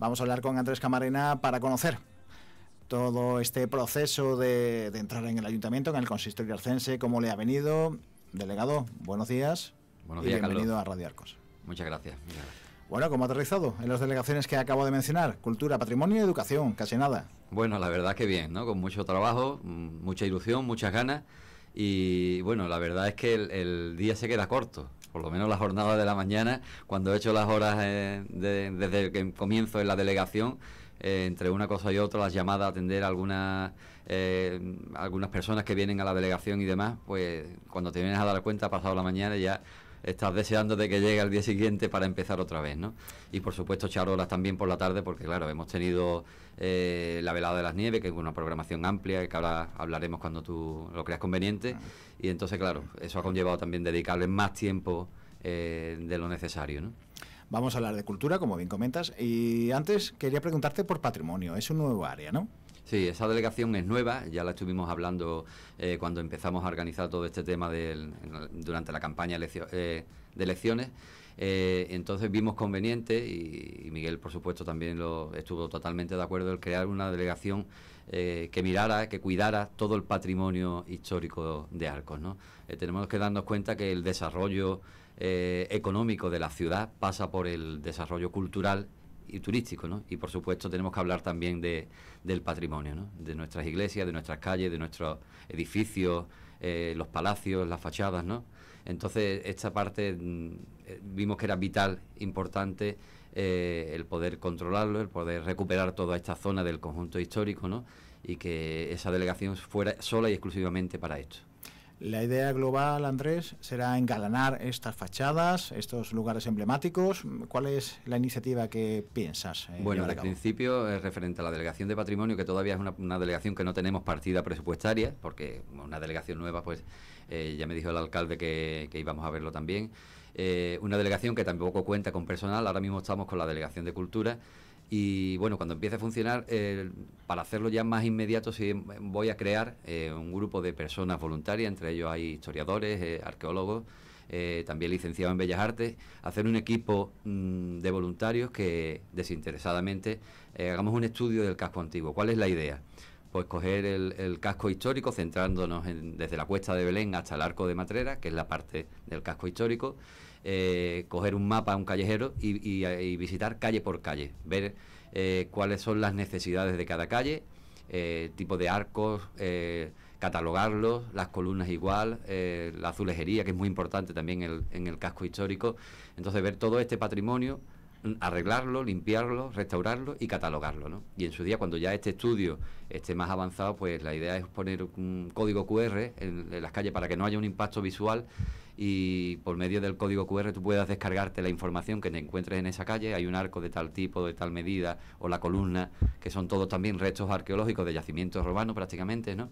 Vamos a hablar con Andrés Camarena para conocer todo este proceso de, entrar en el ayuntamiento, en el consistorio arcense, cómo le ha venido. Delegado, buenos días. Buenos días, bienvenido a Radio Arcos. Muchas gracias, muchas gracias. Bueno, ¿cómo ha aterrizado en las delegaciones que acabo de mencionar? Cultura, patrimonio y educación, casi nada. Bueno, la verdad que bien, ¿no? Con mucho trabajo, mm, mucha ilusión, muchas ganas y bueno, la verdad es que el, día se queda corto por lo menos la jornada de la mañana, cuando he hecho las horas eh, desde que comienzo en la delegación, eh, entre una cosa y otra, las llamadas a atender a algunas, eh, algunas personas que vienen a la delegación y demás, pues cuando te vienes a dar cuenta, pasado la mañana ya estás deseando de que llegue al día siguiente para empezar otra vez, ¿no? Y por supuesto charolas también por la tarde, porque claro, hemos tenido eh, la velada de las nieves, que es una programación amplia, que ahora hablaremos cuando tú lo creas conveniente, y entonces claro, eso ha conllevado también dedicarles más tiempo eh, de lo necesario, ¿no? Vamos a hablar de cultura, como bien comentas, y antes quería preguntarte por patrimonio, es un nuevo área, ¿no? Sí, esa delegación es nueva, ya la estuvimos hablando eh, cuando empezamos a organizar todo este tema durante la campaña de eh, elecciones. Eh, entonces vimos conveniente, y, Miguel por supuesto también lo estuvo totalmente de acuerdo, el crear una delegación que mirara, que cuidara todo el patrimonio histórico de Arcos. tenemos que darnos cuenta que el desarrollo económico de la ciudad pasa por el desarrollo cultural y turístico. ¿no? Y por supuesto tenemos que hablar también del patrimonio, ¿no? de nuestras iglesias, de nuestras calles, de nuestros edificios, eh, los palacios, las fachadas. ¿no? Entonces esta parte mm, eh, vimos que era vital, importante. Eh, el poder controlarlo, el poder recuperar toda esta zona del conjunto histórico, ¿no? y que esa delegación fuera sola y exclusivamente para esto. La idea global, Andrés, será engalanar estas fachadas, estos lugares emblemáticos. ¿Cuál es la iniciativa que piensas? Eh, bueno, al principio es eh, referente a la delegación de patrimonio, que todavía es una, delegación que no tenemos partida presupuestaria, porque una delegación nueva, pues eh, ya me dijo el alcalde que, íbamos a verlo también. una delegación que tampoco cuenta con personal, ahora mismo estamos con la delegación de cultura y bueno, cuando empiece a funcionar, eh, para hacerlo ya más inmediato, si voy a crear eh, un grupo de personas voluntarias, entre ellos hay historiadores, eh, arqueólogos, también licenciados en Bellas Artes, hacer un equipo mm, de voluntarios que desinteresadamente hagamos un estudio del casco antiguo. ¿Cuál es la idea? Pues coger el, casco histórico, centrándonos desde la cuesta de Belén hasta el arco de Matrera, que es la parte del casco histórico eh, coger un mapa, un callejero y, eh, visitar calle por calle, ver eh, cuáles son las necesidades de cada calle, tipo de arcos, catalogarlos, las columnas igual, la azulejería, que es muy importante también en el casco histórico. Entonces ver todo este patrimonio arreglarlo, limpiarlo, restaurarlo y catalogarlo. ¿no? Y en su día, cuando ya este estudio esté más avanzado, pues la idea es poner un código QR en, las calles para que no haya un impacto visual y por medio del código QR tú puedas descargarte la información que te encuentres en esa calle. Hay un arco de tal tipo, de tal medida, o la columna, que son todos también restos arqueológicos de yacimientos romanos prácticamente, ¿no?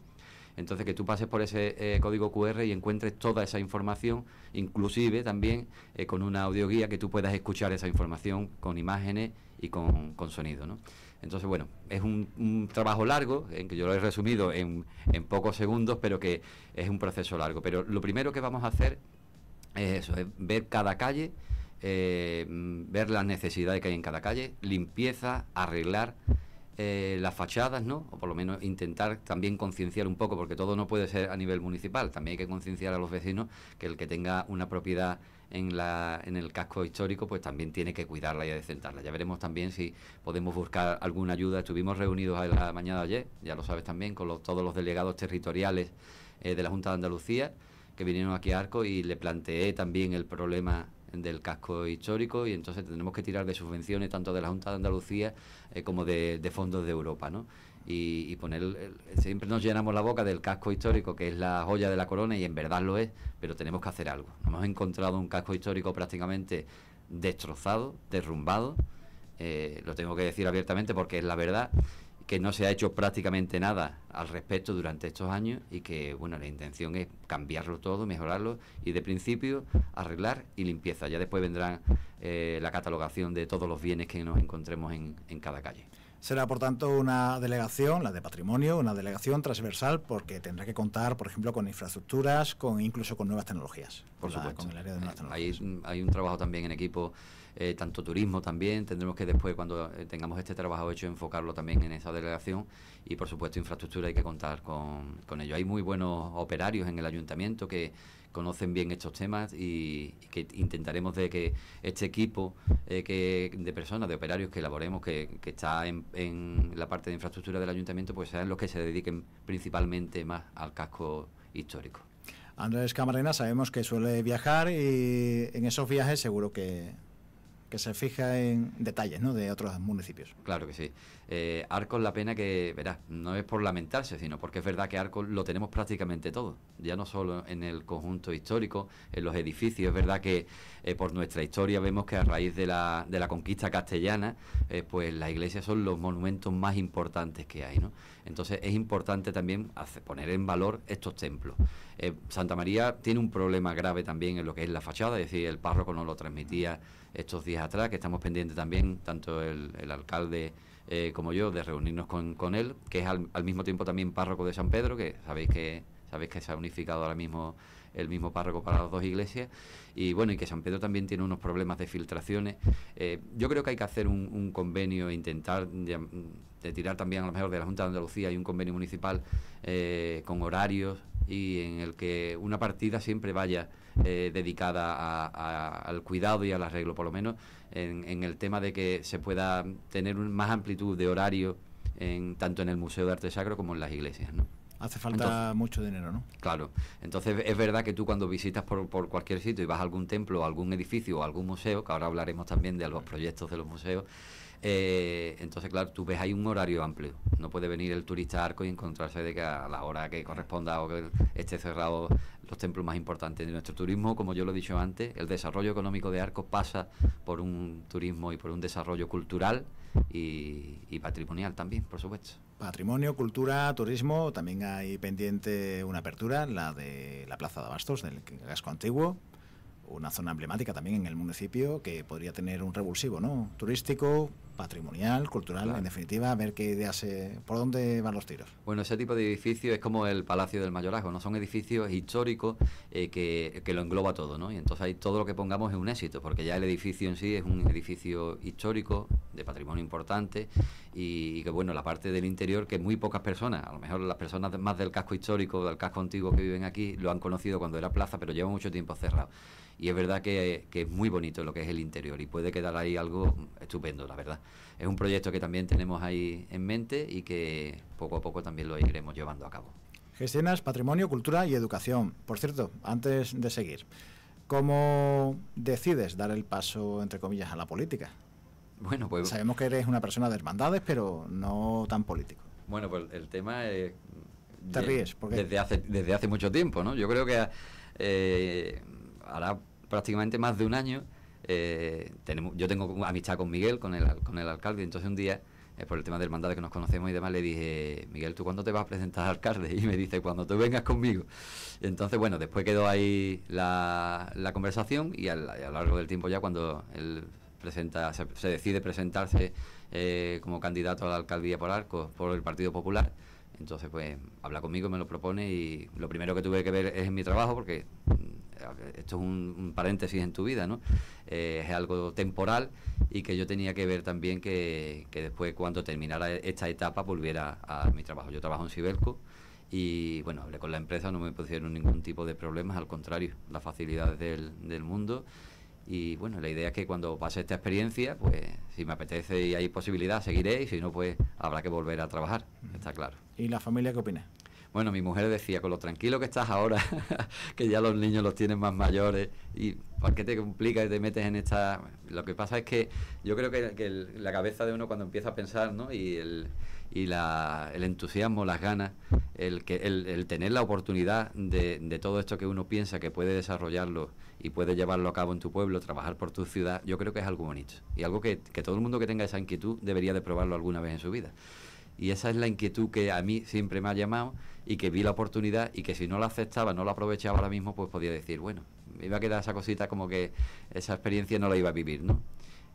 Entonces, que tú pases por ese eh, código QR y encuentres toda esa información, inclusive también eh, con una audioguía que tú puedas escuchar esa información con imágenes y con, sonido. Entonces, bueno, es un, trabajo largo, en que yo lo he resumido en, pocos segundos, pero que es un proceso largo. Pero lo primero que vamos a hacer es eso, es ver cada calle. Eh, mm, ver las necesidades que hay en cada calle, limpieza, arreglar, eh, las fachadas, ¿no? O por lo menos intentar también concienciar un poco, porque todo no puede ser a nivel municipal. También hay que concienciar a los vecinos que el que tenga una propiedad en, la, en el casco histórico, pues también tiene que cuidarla y adecentarla. Ya veremos también si podemos buscar alguna ayuda. Estuvimos reunidos a la mañana de ayer, ya lo sabes también, con todos los delegados territoriales eh, de la Junta de Andalucía que vinieron aquí a Arco y le planteé también el problema del casco histórico y entonces tenemos que tirar de subvenciones tanto de la Junta de Andalucía eh, como de, fondos de Europa, ¿no? Y, poner, siempre nos llenamos la boca del casco histórico, que es la joya de la corona y en verdad lo es, pero tenemos que hacer algo. Hemos encontrado un casco histórico prácticamente destrozado, derrumbado, eh, lo tengo que decir abiertamente porque es la verdad, que no se ha hecho prácticamente nada al respecto durante estos años y que, bueno, la intención es cambiarlo todo, mejorarlo y de principio arreglar y limpieza. Ya después vendrá eh, la catalogación de todos los bienes que nos encontremos en, cada calle. Será, por tanto, una delegación, la de patrimonio, una delegación transversal porque tendrá que contar, por ejemplo, con infraestructuras, con incluso con nuevas tecnologías. Por supuesto. Con el área de hay, un trabajo también en equipo eh, tanto turismo también, tendremos que después cuando eh, tengamos este trabajo hecho enfocarlo también en esa delegación y por supuesto infraestructura hay que contar con, con ello. Hay muy buenos operarios en el ayuntamiento que conocen bien estos temas y, que intentaremos de que este equipo eh, que, de personas, de operarios que elaboremos, que, está en, en la parte de infraestructura del ayuntamiento, pues sean los que se dediquen principalmente más al casco histórico. Andrés Camarena sabemos que suele viajar y en esos viajes seguro que que se fija en detalles ¿no? de otros municipios. Claro que sí. Eh, Arcos, la pena que, verás, no es por lamentarse, sino porque es verdad que Arcos lo tenemos prácticamente todo, ya no solo en el conjunto histórico, en los edificios, es verdad que eh, por nuestra historia vemos que a raíz de la, de la conquista castellana, eh, pues las iglesias son los monumentos más importantes que hay. ¿no? Entonces es importante también hacer, poner en valor estos templos. Santa María tiene un problema grave también en lo que es la fachada, es decir, el párroco no lo transmitía estos días atrás, que estamos pendientes también, tanto el, alcalde eh, como yo, de reunirnos con, con él, que es al, mismo tiempo también párroco de San Pedro, que sabéis que sabéis que se ha unificado ahora mismo el mismo párroco para las dos iglesias y bueno y que San Pedro también tiene unos problemas de filtraciones eh, yo creo que hay que hacer un, convenio e intentar de, tirar también a lo mejor de la Junta de Andalucía y un convenio municipal eh, con horarios y en el que una partida siempre vaya eh, dedicada al cuidado y al arreglo, por lo menos en, el tema de que se pueda tener más amplitud de horario en, tanto en el Museo de Arte Sacro como en las iglesias. ¿no? Hace falta mucho dinero, ¿no? Claro. Entonces es verdad que tú cuando visitas por, cualquier sitio y vas a algún templo, a algún edificio o algún museo, que ahora hablaremos también de los proyectos de los museos, eh, entonces, claro, tú ves hay un horario amplio. No puede venir el turista a arco y encontrarse de que a la hora que corresponda o que esté cerrado los templos más importantes de nuestro turismo, como yo lo he dicho antes, el desarrollo económico de arco pasa por un turismo y por un desarrollo cultural y, patrimonial también, por supuesto. Patrimonio, cultura, turismo, también hay pendiente una apertura, la de la Plaza de Abastos del Casco Antiguo, una zona emblemática también en el municipio que podría tener un revulsivo, ¿no? Turístico, patrimonial, cultural, en definitiva, a ver qué ideas, se, por dónde van los tiros. Bueno, ese tipo de edificio es como el Palacio del Mayorazgo, ¿no? Son edificios históricos eh, que, que, lo engloba todo, ¿no? Y entonces ahí todo lo que pongamos es un éxito, porque ya el edificio en sí es un edificio histórico, de patrimonio importante, y, que bueno, la parte del interior que muy pocas personas, a lo mejor las personas más del casco histórico, del casco antiguo que viven aquí, lo han conocido cuando era plaza, pero lleva mucho tiempo cerrado y es verdad que, es muy bonito lo que es el interior y puede quedar ahí algo estupendo, la verdad. Es un proyecto que también tenemos ahí en mente y que poco a poco también lo iremos llevando a cabo. Gestionas patrimonio, cultura y educación. Por cierto, antes de seguir, ¿cómo decides dar el paso, entre comillas, a la política? Bueno, pues... Sabemos que eres una persona de hermandades, pero no tan político. Bueno, pues el tema es... Te ríes, porque... Desde hace, desde hace mucho tiempo, ¿no? Yo creo que... Eh, ahora prácticamente más de un año, eh, tenemos, yo tengo amistad con Miguel, con el, con el alcalde, entonces un día, eh, por el tema del mandato que nos conocemos y demás, le dije, Miguel, ¿tú cuándo te vas a presentar alcalde? Y me dice, cuando tú vengas conmigo. Entonces, bueno, después quedó ahí la, la conversación y a lo largo del tiempo ya cuando él presenta, se, decide presentarse eh, como candidato a la alcaldía por Arcos por el Partido Popular, entonces, pues, habla conmigo, me lo propone y lo primero que tuve que ver es en mi trabajo, porque esto es un, paréntesis en tu vida, ¿no? Eh, es algo temporal y que yo tenía que ver también que, después cuando terminara e, esta etapa volviera a mi trabajo. Yo trabajo en Sibelco y bueno, hablé con la empresa, no me pusieron ningún tipo de problemas, al contrario, las facilidades del, del mundo. Y bueno, la idea es que cuando pase esta experiencia, pues si me apetece y hay posibilidad, seguiré y si no, pues habrá que volver a trabajar, está claro. ¿Y la familia qué opina? Bueno, mi mujer decía, con lo tranquilo que estás ahora, que ya los niños los tienen más mayores, y ¿para qué te complica y te metes en esta...? Lo que pasa es que yo creo que, la cabeza de uno cuando empieza a pensar, ¿no? Y el, y la, el entusiasmo, las ganas, el, que, el, tener la oportunidad de, todo esto que uno piensa que puede desarrollarlo y puede llevarlo a cabo en tu pueblo, trabajar por tu ciudad, yo creo que es algo bonito y algo que, que todo el mundo que tenga esa inquietud debería de probarlo alguna vez en su vida. Y esa es la inquietud que a mí siempre me ha llamado y que vi la oportunidad y que si no la aceptaba, no la aprovechaba ahora mismo, pues podía decir, bueno, me iba a quedar esa cosita como que esa experiencia no la iba a vivir, ¿no?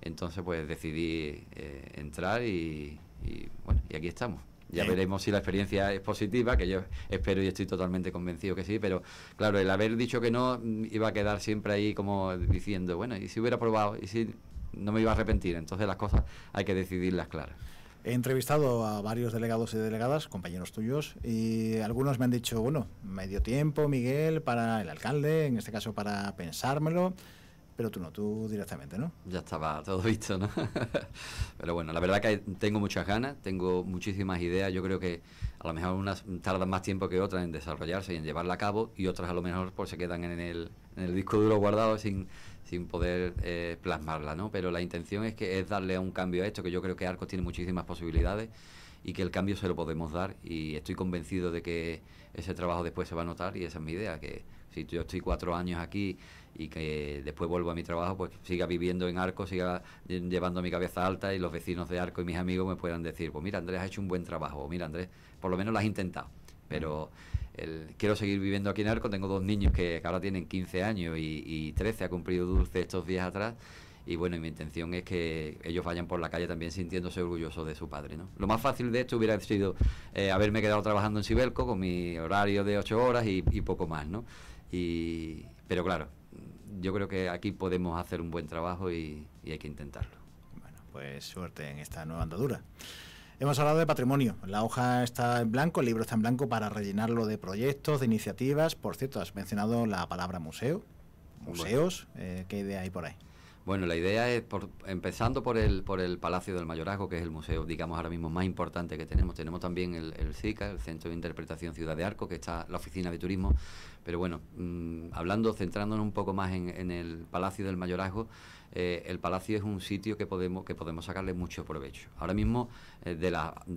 Entonces pues decidí eh, entrar y, y, bueno, y aquí estamos. Ya veremos si la experiencia es positiva, que yo espero y estoy totalmente convencido que sí, pero claro, el haber dicho que no mm, iba a quedar siempre ahí como diciendo, bueno, y si hubiera probado, y si no me iba a arrepentir, entonces las cosas hay que decidirlas claras. He entrevistado a varios delegados y delegadas, compañeros tuyos, y algunos me han dicho, bueno, medio tiempo, Miguel, para el alcalde, en este caso para pensármelo, pero tú no, tú directamente, ¿no? Ya estaba todo visto, ¿no? pero bueno, la verdad que tengo muchas ganas, tengo muchísimas ideas, yo creo que a lo mejor unas tardan más tiempo que otras en desarrollarse y en llevarla a cabo, y otras a lo mejor pues se quedan en el, en el disco duro guardado sin sin poder eh, plasmarla, ¿no? Pero la intención es que es darle un cambio a esto, que yo creo que Arcos tiene muchísimas posibilidades y que el cambio se lo podemos dar y estoy convencido de que ese trabajo después se va a notar y esa es mi idea, que si yo estoy cuatro años aquí y que después vuelvo a mi trabajo, pues siga viviendo en Arco, siga llevando mi cabeza alta y los vecinos de Arco y mis amigos me puedan decir, pues mira Andrés, has hecho un buen trabajo, o mira Andrés, por lo menos lo has intentado, pero quiero seguir viviendo aquí en Arco, tengo dos niños que, ahora tienen 15 años y, 13, ha cumplido Dulce estos días atrás y bueno, mi intención es que ellos vayan por la calle también sintiéndose orgullosos de su padre, ¿no? Lo más fácil de esto hubiera sido eh, haberme quedado trabajando en Sibelco con mi horario de 8 horas y, poco más, ¿no? pero claro, yo creo que aquí podemos hacer un buen trabajo y hay que intentarlo. Bueno, pues suerte en esta nueva andadura. Hemos hablado de patrimonio. La hoja está en blanco, el libro está en blanco para rellenarlo de proyectos, de iniciativas. Por cierto, has mencionado la palabra museo. Museos, eh, ¿qué idea hay por ahí? Bueno, la idea es, por, empezando por el, por el Palacio del Mayorazgo, que es el museo, digamos, ahora mismo más importante que tenemos. Tenemos también el, el CICA, el Centro de Interpretación Ciudad de Arco, que está la Oficina de Turismo. Pero bueno, mm, hablando, centrándonos un poco más en el Palacio del Mayorazgo, eh, el Palacio es un sitio que podemos, que podemos sacarle mucho provecho. Ahora mismo, eh, de,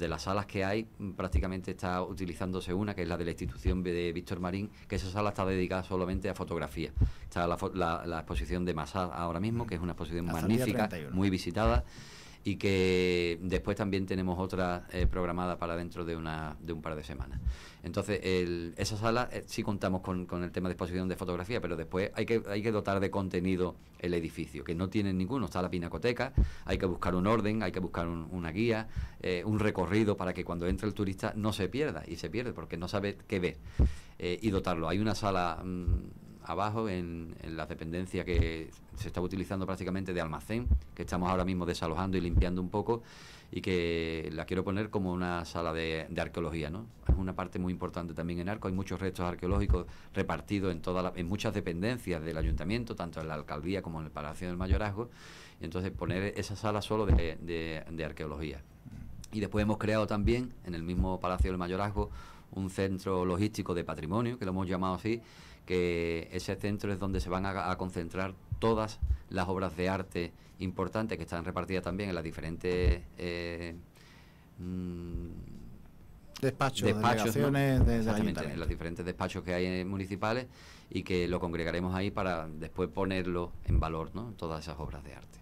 las salas que hay, mm, prácticamente está utilizándose una, que es la de la institución de Víctor Marín, que esa sala está dedicada solamente a fotografía. Está la, exposición de Massad ahora mismo, mm. que es una exposición magnífica, muy visitada y que después también tenemos otra eh, programada para dentro de, una, de un par de semanas. Entonces, el, esa sala eh, sí contamos con, con, el tema de exposición de fotografía, pero después hay que, hay que dotar de contenido el edificio, que no tiene ninguno. Está la pinacoteca, hay que buscar un orden, hay que buscar una guía, eh, un recorrido para que cuando entre el turista no se pierda, y se pierde porque no sabe qué ver, y dotarlo. Hay una sala... Mm, abajo en, en las dependencias que se está utilizando prácticamente de almacén, que estamos ahora mismo desalojando y limpiando un poco y que la quiero poner como una sala de, arqueología, ¿no? Es una parte muy importante también en Arco, hay muchos restos arqueológicos repartidos en, toda en muchas dependencias del ayuntamiento, tanto en la alcaldía como en el Palacio del Mayorazgo, entonces poner esa sala solo de, de arqueología. Y después hemos creado también en el mismo Palacio del Mayorazgo un centro logístico de patrimonio, que lo hemos llamado así, que ese centro es donde se van a, concentrar todas las obras de arte importantes que están repartidas también en las diferentes eh, mm, despachos, delegaciones en los diferentes despachos que hay municipales y que lo congregaremos ahí para después ponerlo en valor, ¿no? Todas esas obras de arte.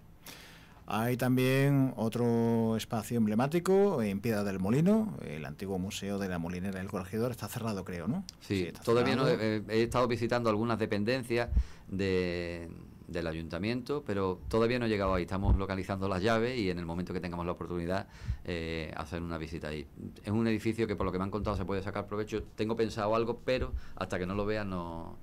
Hay también otro espacio emblemático en Piedra del Molino, el antiguo museo de la Molinera del Corregidor. Está cerrado, creo, ¿no? Sí, todavía no. Eh, he, estado visitando algunas dependencias del ayuntamiento, pero todavía no he llegado ahí. Estamos localizando las llaves y en el momento que tengamos la oportunidad eh, hacer una visita ahí. Es un edificio que por lo que me han contado se puede sacar provecho. Tengo pensado algo, pero hasta que no lo vea no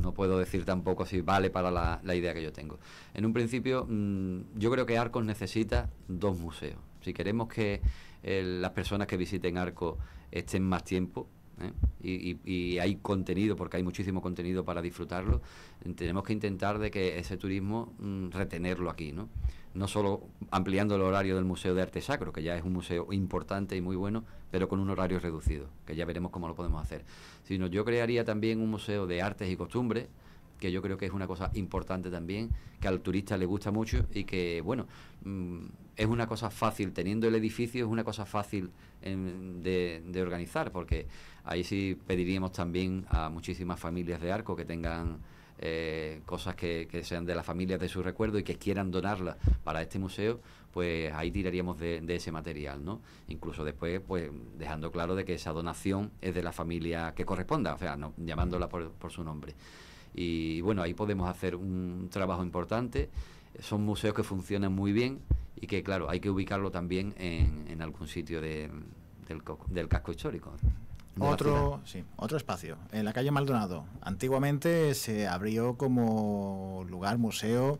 no puedo decir tampoco si vale para la, idea que yo tengo. En un principio, mm, yo creo que Arcos necesita dos museos. Si queremos que eh, las personas que visiten Arcos estén más tiempo, ¿eh? Y, hay contenido, porque hay muchísimo contenido para disfrutarlo, tenemos que intentar de que ese turismo mm, retenerlo aquí, ¿no? No solo ampliando el horario del Museo de Arte Sacro, que ya es un museo importante y muy bueno, pero con un horario reducido, que ya veremos cómo lo podemos hacer, sino yo crearía también un museo de artes y costumbres, que yo creo que es una cosa importante también, que al turista le gusta mucho y que, bueno, mm, es una cosa fácil, teniendo el edificio es una cosa fácil em, de, organizar, porque ahí sí pediríamos también a muchísimas familias de Arco que tengan eh, cosas que, sean de las familias de su recuerdo y que quieran donarlas para este museo, pues ahí tiraríamos de, ese material, ¿no? Incluso después, pues dejando claro de que esa donación es de la familia que corresponda, o sea, llamándola por su nombre y bueno, ahí podemos hacer un trabajo importante. Son museos que funcionan muy bien y que, claro, hay que ubicarlo también en, algún sitio del, del casco histórico. Otro, sí, otro espacio, en la calle Maldonado. Antiguamente se abrió como lugar museo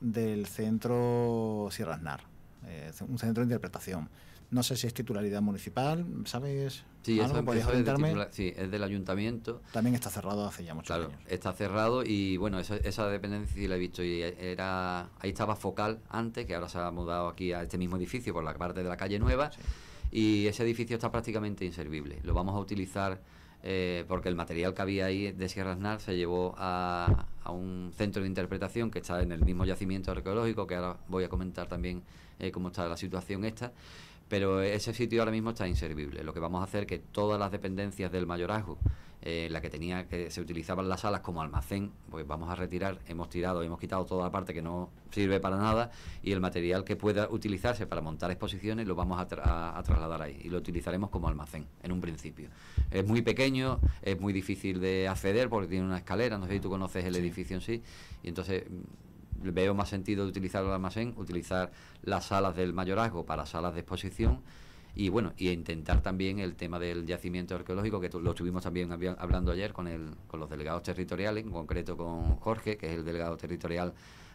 del centro Sierra Aznar, eh, un centro de interpretación. No sé si es titularidad municipal, ¿sabes? Sí, es del ayuntamiento. También está cerrado hace ya muchos claro, años. Está cerrado y bueno, esa, dependencia la he visto. Y eh, era, ahí estaba Focal antes, que ahora se ha mudado aquí a este mismo edificio por la parte de la calle Nueva. Y ese edificio está prácticamente inservible. Lo vamos a utilizar eh, porque el material que había ahí de Sierra Aznar se llevó a, a, un centro de interpretación que está en el mismo yacimiento arqueológico, que ahora voy a comentar también eh, cómo está la situación esta pero ese sitio ahora mismo está inservible. Lo que vamos a hacer es que todas las dependencias del mayorazgo, en eh, la que tenía que se utilizaban las salas como almacén, pues vamos a retirar, hemos tirado, hemos quitado toda la parte que no sirve para nada y el material que pueda utilizarse para montar exposiciones lo vamos a, trasladar ahí y lo utilizaremos como almacén en un principio. Es muy pequeño, es muy difícil de acceder porque tiene una escalera, no sé si tú conoces el edificio en sí, y entonces veo más sentido de utilizar el almacén, utilizar las salas del mayorazgo para salas de exposición y bueno, y intentar también el tema del yacimiento arqueológico, que lo estuvimos también hablando ayer con, el, con los delegados territoriales, en concreto con Jorge, que es el delegado territorial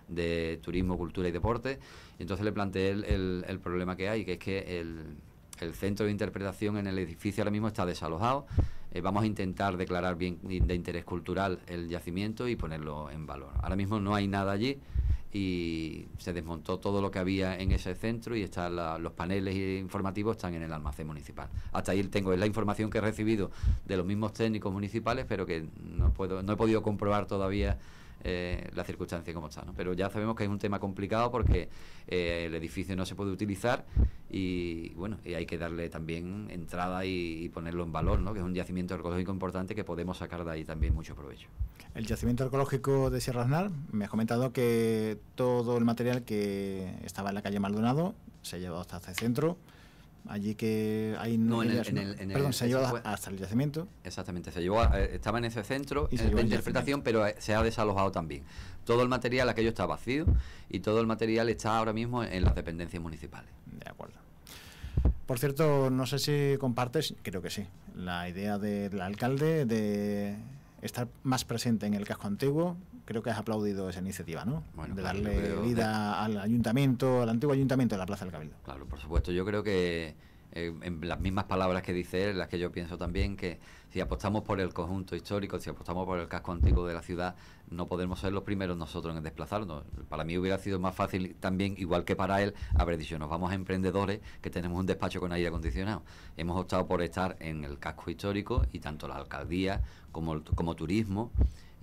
de Turismo, Cultura y Deporte. entonces le planteé el problema que hay, que es que el, el centro de interpretación en el edificio ahora mismo está desalojado. Eh, vamos a intentar declarar bien de interés cultural el yacimiento y ponerlo en valor. Ahora mismo no hay nada allí y se desmontó todo lo que había en ese centro y están los paneles informativos están en el almacén municipal. Hasta ahí tengo la información que he recibido de los mismos técnicos municipales, pero que no puedo no he podido comprobar todavía eh, la circunstancia como está. ¿no? Pero ya sabemos que es un tema complicado porque eh, el edificio no se puede utilizar y bueno, y hay que darle también entrada y, ponerlo en valor, ¿no? que es un yacimiento arqueológico importante que podemos sacar de ahí también mucho provecho. El yacimiento arqueológico de Sierra Aznar, me has comentado que todo el material que estaba en la calle Maldonado se ha llevado hasta este centro. Allí que hay no, se, llevó hasta el yacimiento. Exactamente, se llevó eh, estaba en ese centro y de interpretación, pero eh, se ha desalojado también. Todo el material, aquello está vacío y todo el material está ahora mismo en las dependencias municipales. De acuerdo. Por cierto, no sé si compartes, creo que sí, la idea del alcalde de estar más presente en el casco antiguo, creo que has aplaudido esa iniciativa, ¿no? de pues darle vida al ayuntamiento, al antiguo ayuntamiento de la Plaza del Cabildo. Claro, por supuesto, yo creo que eh, en las mismas palabras que dice él, las que yo pienso también, que si apostamos por el conjunto histórico, si apostamos por el casco antiguo de la ciudad, no podemos ser los primeros nosotros en desplazarnos. Para mí hubiera sido más fácil también, igual que para él, haber dicho, nos vamos a emprendedores que tenemos un despacho con aire acondicionado. Hemos optado por estar en el casco histórico y tanto la alcaldía como, como turismo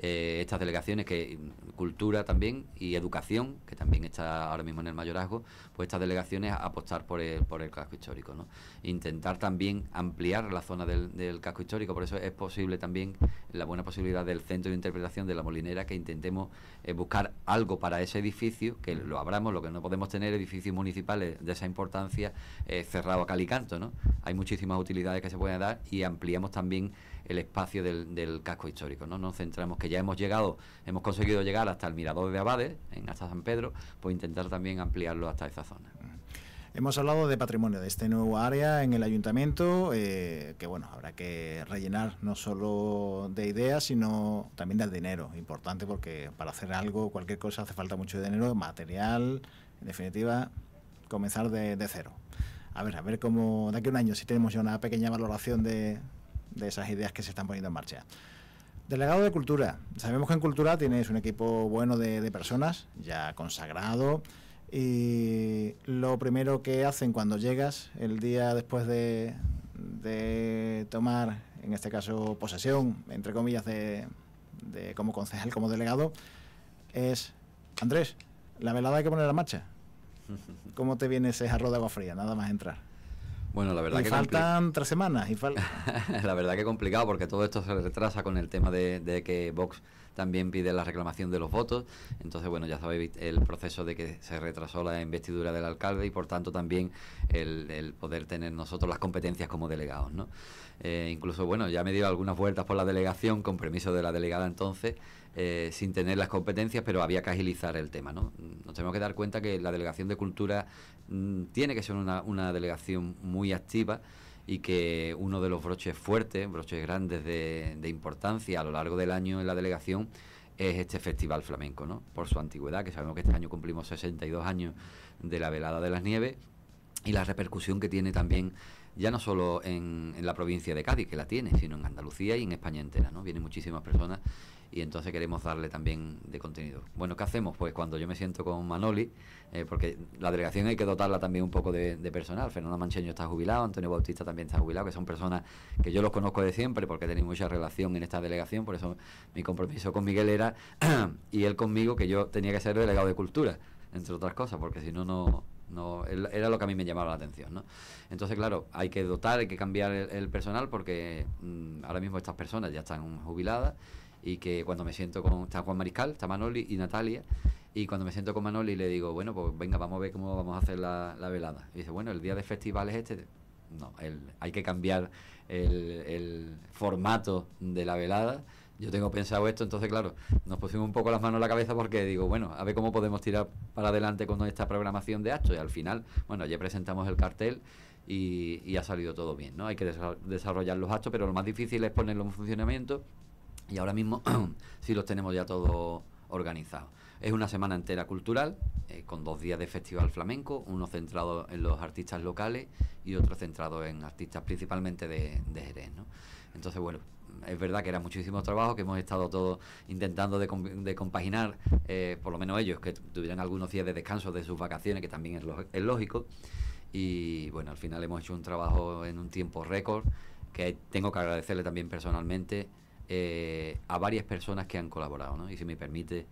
eh, estas delegaciones, que cultura también y educación, que también está ahora mismo en el mayorazgo, pues estas delegaciones apostar por el, por el casco histórico. ¿no? Intentar también ampliar la zona del, casco histórico, por eso es posible también la buena posibilidad del centro de interpretación de la molinera que intentemos eh, buscar algo para ese edificio, que lo abramos, lo que no podemos tener edificios municipales de esa importancia eh, cerrado a calicanto ¿no? Hay muchísimas utilidades que se pueden dar y ampliamos también el espacio del, casco histórico. No nos centramos que ya hemos llegado, hemos conseguido llegar hasta el Mirador de Abades, en, hasta San Pedro, pues intentar también ampliarlo hasta esa zona. Hemos hablado de patrimonio, de este nuevo área en el ayuntamiento, eh, que bueno, habrá que rellenar no solo de ideas, sino también del dinero. Importante porque para hacer algo, cualquier cosa, hace falta mucho dinero, material, en definitiva, comenzar de, de cero. A ver, a ver cómo de aquí a un año, si tenemos ya una pequeña valoración de, de esas ideas que se están poniendo en marcha. Delegado de Cultura. Sabemos que en Cultura tienes un equipo bueno de, personas, ya consagrado. Y lo primero que hacen cuando llegas, el día después de, tomar, en este caso, posesión, entre comillas, de, como concejal, como delegado, es, Andrés, la velada hay que poner a marcha. ¿Cómo te viene ese jarro de agua fría? Nada más entrar. Bueno, la verdad que faltan tres semanas y falta. la verdad que complicado porque todo esto se retrasa con el tema de, que Vox también pide la reclamación de los votos. Entonces, bueno, ya sabéis el proceso de que se retrasó la investidura del alcalde y por tanto también el, poder tener nosotros las competencias como delegados, ¿no? Eh, incluso, bueno, ya me dio algunas vueltas por la delegación con permiso de la delegada entonces, eh, sin tener las competencias, pero había que agilizar el tema, ¿no? Nos tenemos que dar cuenta que la delegación de cultura Mm, tiene que ser una, delegación muy activa y que uno de los broches fuertes, broches grandes de, importancia a lo largo del año en la delegación es este festival flamenco, ¿no? Por su antigüedad, que sabemos que este año cumplimos 62 años de la velada de las nieves y la repercusión que tiene también ya no solo en, en, la provincia de Cádiz, que la tiene, sino en Andalucía y en España entera, ¿no? Vienen muchísimas personas y entonces queremos darle también de contenido. Bueno, ¿qué hacemos? Pues cuando yo me siento con Manoli, eh, porque la delegación hay que dotarla también un poco de, personal. Fernando Mancheño está jubilado, Antonio Bautista también está jubilado, que son personas que yo los conozco de siempre porque tenéis mucha relación en esta delegación, por eso mi compromiso con Miguel era, y él conmigo, que yo tenía que ser delegado de cultura, entre otras cosas, porque si no, no, era lo que a mí me llamaba la atención entonces claro hay que dotar hay que cambiar el, personal porque mm, ahora mismo estas personas ya están jubiladas y que cuando me siento con está Juan Mariscal, está Manoli y Natalia, y cuando me siento con Manoli le digo, bueno, pues venga, vamos a ver cómo vamos a hacer la, velada. Y dice, bueno, el día de festival es este. No, el, hay que cambiar el, formato de la velada yo tengo pensado esto, entonces claro, nos pusimos un poco las manos en la cabeza porque digo, bueno, a ver cómo podemos tirar para adelante con esta programación de actos y al final, bueno, ya presentamos el cartel y, ha salido todo bien, ¿no? Hay que desarrollar los actos, pero lo más difícil es ponerlo en funcionamiento y ahora mismo sí los tenemos ya todos organizados. Es una semana entera cultural, eh, con dos días de festival flamenco, uno centrado en los artistas locales y otro centrado en artistas principalmente de, de Jerez. Entonces, bueno, es verdad que era muchísimo trabajo, que hemos estado todos intentando de, compaginar, eh, por lo menos ellos, que tuvieran algunos días de descanso de sus vacaciones, que también es, es lógico. Y bueno, al final hemos hecho un trabajo en un tiempo récord, que tengo que agradecerle también personalmente eh, a varias personas que han colaborado, Y si me permite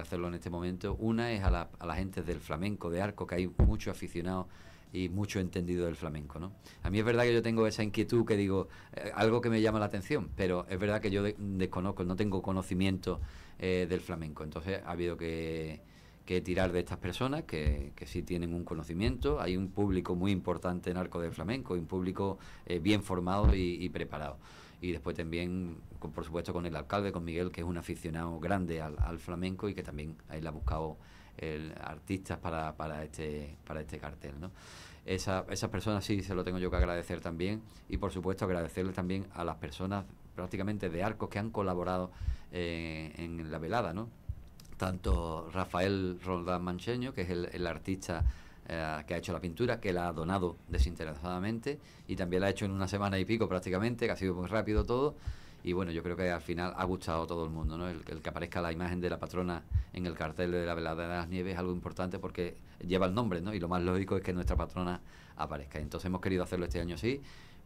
hacerlo en este momento, una es a la, a gente del flamenco, de arco, que hay mucho aficionado y mucho entendido del flamenco, A mí es verdad que yo tengo esa inquietud que digo, eh, algo que me llama la atención, pero es verdad que yo desconozco, no tengo conocimiento eh, del flamenco, entonces ha habido que tirar de estas personas que, sí tienen un conocimiento. Hay un público muy importante en arco del flamenco, un público bien formado y preparado y después también, por supuesto, con el alcalde, con Miguel, que es un aficionado grande al, flamenco y que también ahí le ha buscado artistas para, este, para este cartel. esas personas sí se lo tengo yo que agradecer también y, por supuesto, agradecerles también a las personas prácticamente de Arcos que han colaborado eh, en la velada, ¿no? tanto Rafael Roldán Mancheño, que es el, el artista eh, que ha hecho la pintura, que la ha donado desinteresadamente y también la ha hecho en una semana y pico prácticamente, que ha sido muy rápido todo. Y bueno, yo creo que al final ha gustado a todo el mundo, ¿no? El, que aparezca la imagen de la patrona en el cartel de la velada de las nieves es algo importante porque lleva el nombre, ¿no? Y lo más lógico es que nuestra patrona aparezca. Entonces hemos querido hacerlo este año así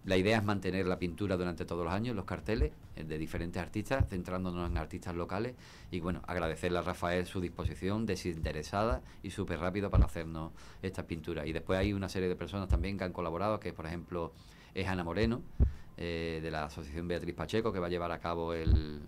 la idea es mantener la pintura durante todos los años, los carteles eh, de diferentes artistas, centrándonos en artistas locales y bueno, agradecerle a Rafael su disposición desinteresada y súper rápido para hacernos estas pinturas. Y después hay una serie de personas también que han colaborado, que por ejemplo es Ana Moreno, eh, de la Asociación Beatriz Pacheco, que va a llevar a cabo el,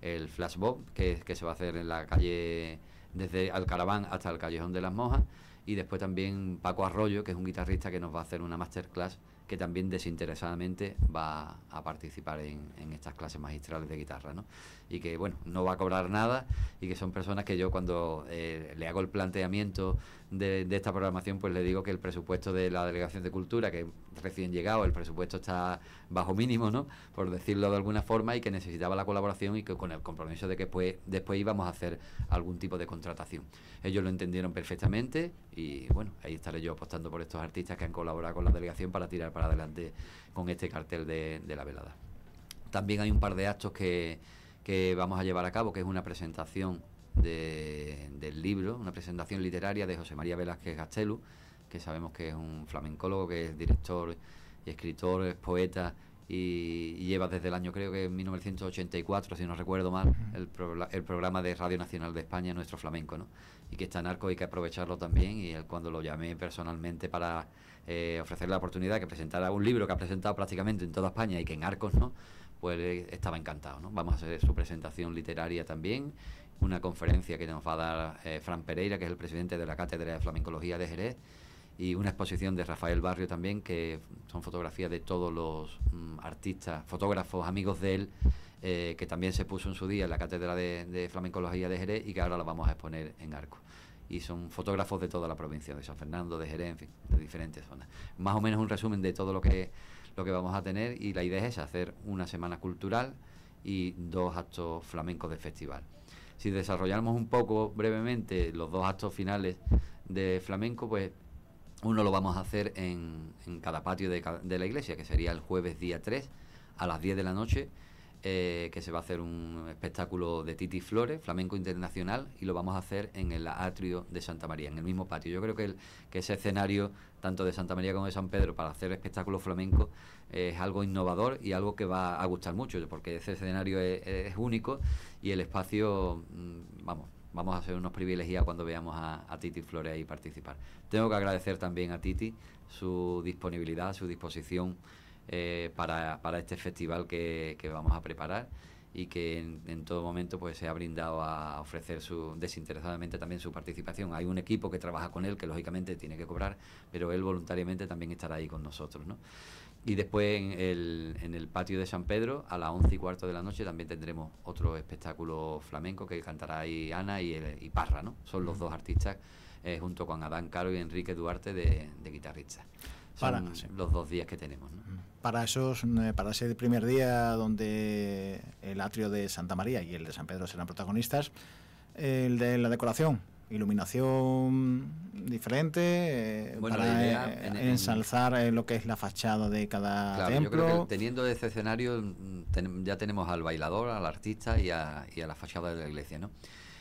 el flashbob, que, que se va a hacer en la calle desde Alcaraván hasta el Callejón de las Mojas y después también Paco Arroyo, que es un guitarrista que nos va a hacer una masterclass que también desinteresadamente va a participar en, estas clases magistrales de guitarra, ¿no? Y que, bueno, no va a cobrar nada y que son personas que yo cuando eh, le hago el planteamiento de, esta programación, pues le digo que el presupuesto de la Delegación de Cultura, que recién llegado, el presupuesto está bajo mínimo, ¿no? Por decirlo de alguna forma, y que necesitaba la colaboración y que con el compromiso de que pues, después íbamos a hacer algún tipo de contratación. Ellos lo entendieron perfectamente y bueno, ahí estaré yo apostando por estos artistas que han colaborado con la delegación para tirar para adelante con este cartel de la velada. También hay un par de actos que, que vamos a llevar a cabo, que es una presentación de, del libro, una presentación literaria de José María Velázquez Gastelu, que sabemos que es un flamencólogo, que es director y escritor, es poeta y, lleva desde el año, creo que en 1984, si no recuerdo mal, el, programa de Radio Nacional de España, Nuestro Flamenco, ¿no? Y que está en arco, y que aprovecharlo también. Y él, cuando lo llamé personalmente para eh, ofrecer la oportunidad que presentara un libro que ha presentado prácticamente en toda España y que en arcos, ¿no? pues estaba encantado. Vamos a hacer su presentación literaria también, una conferencia que nos va a dar eh, Fran Pereira, que es el presidente de la Cátedra de Flamencología de Jerez, y una exposición de Rafael Barrio también, que son fotografías de todos los mm, artistas, fotógrafos, amigos de él, eh, que también se puso en su día en la Cátedra de, de Flamencología de Jerez y que ahora la vamos a exponer en Arco y son fotógrafos de toda la provincia de San Fernando, de Jerez, en fin, de diferentes zonas. Más o menos un resumen de todo lo que lo que vamos a tener y la idea es hacer una semana cultural y dos actos flamencos de festival. Si desarrollamos un poco brevemente los dos actos finales de flamenco, pues uno lo vamos a hacer en, cada patio de, de la iglesia, que sería el jueves día 3 a las 10 de la noche eh, que se va a hacer un espectáculo de Titi Flores, flamenco internacional, y lo vamos a hacer en el atrio de Santa María, en el mismo patio. Yo creo que, ese escenario, tanto de Santa María como de San Pedro, para hacer espectáculo flamenco, es algo innovador y algo que va a gustar mucho, porque ese escenario es, único y el espacio, mm, vamos, vamos a ser unos privilegiados cuando veamos a, a, Titi Flores ahí participar. Tengo que agradecer también a Titi su disponibilidad, su disposición eh, para, para, este festival que, vamos a preparar y que en, todo momento pues se ha brindado a ofrecer su, desinteresadamente también su participación. Hay un equipo que trabaja con él que lógicamente tiene que cobrar, pero él voluntariamente también estará ahí con nosotros. Y después en el, en el, patio de San Pedro, a las once y cuarto de la noche, también tendremos otro espectáculo flamenco que cantará ahí Ana y, eh, Parra, ¿no? Son los dos artistas, eh, junto con Adán Caro y Enrique Duarte de, de para los dos días que tenemos. Mm. Para, esos, eh, para ese primer día donde el atrio de Santa María y el de San Pedro serán protagonistas, el de la decoración, iluminación diferente eh, para eh, ensalzar lo que es la fachada de cada templo. que teniendo ese escenario mm, ya tenemos al bailador, al artista y a, y a la fachada de la iglesia, ¿no?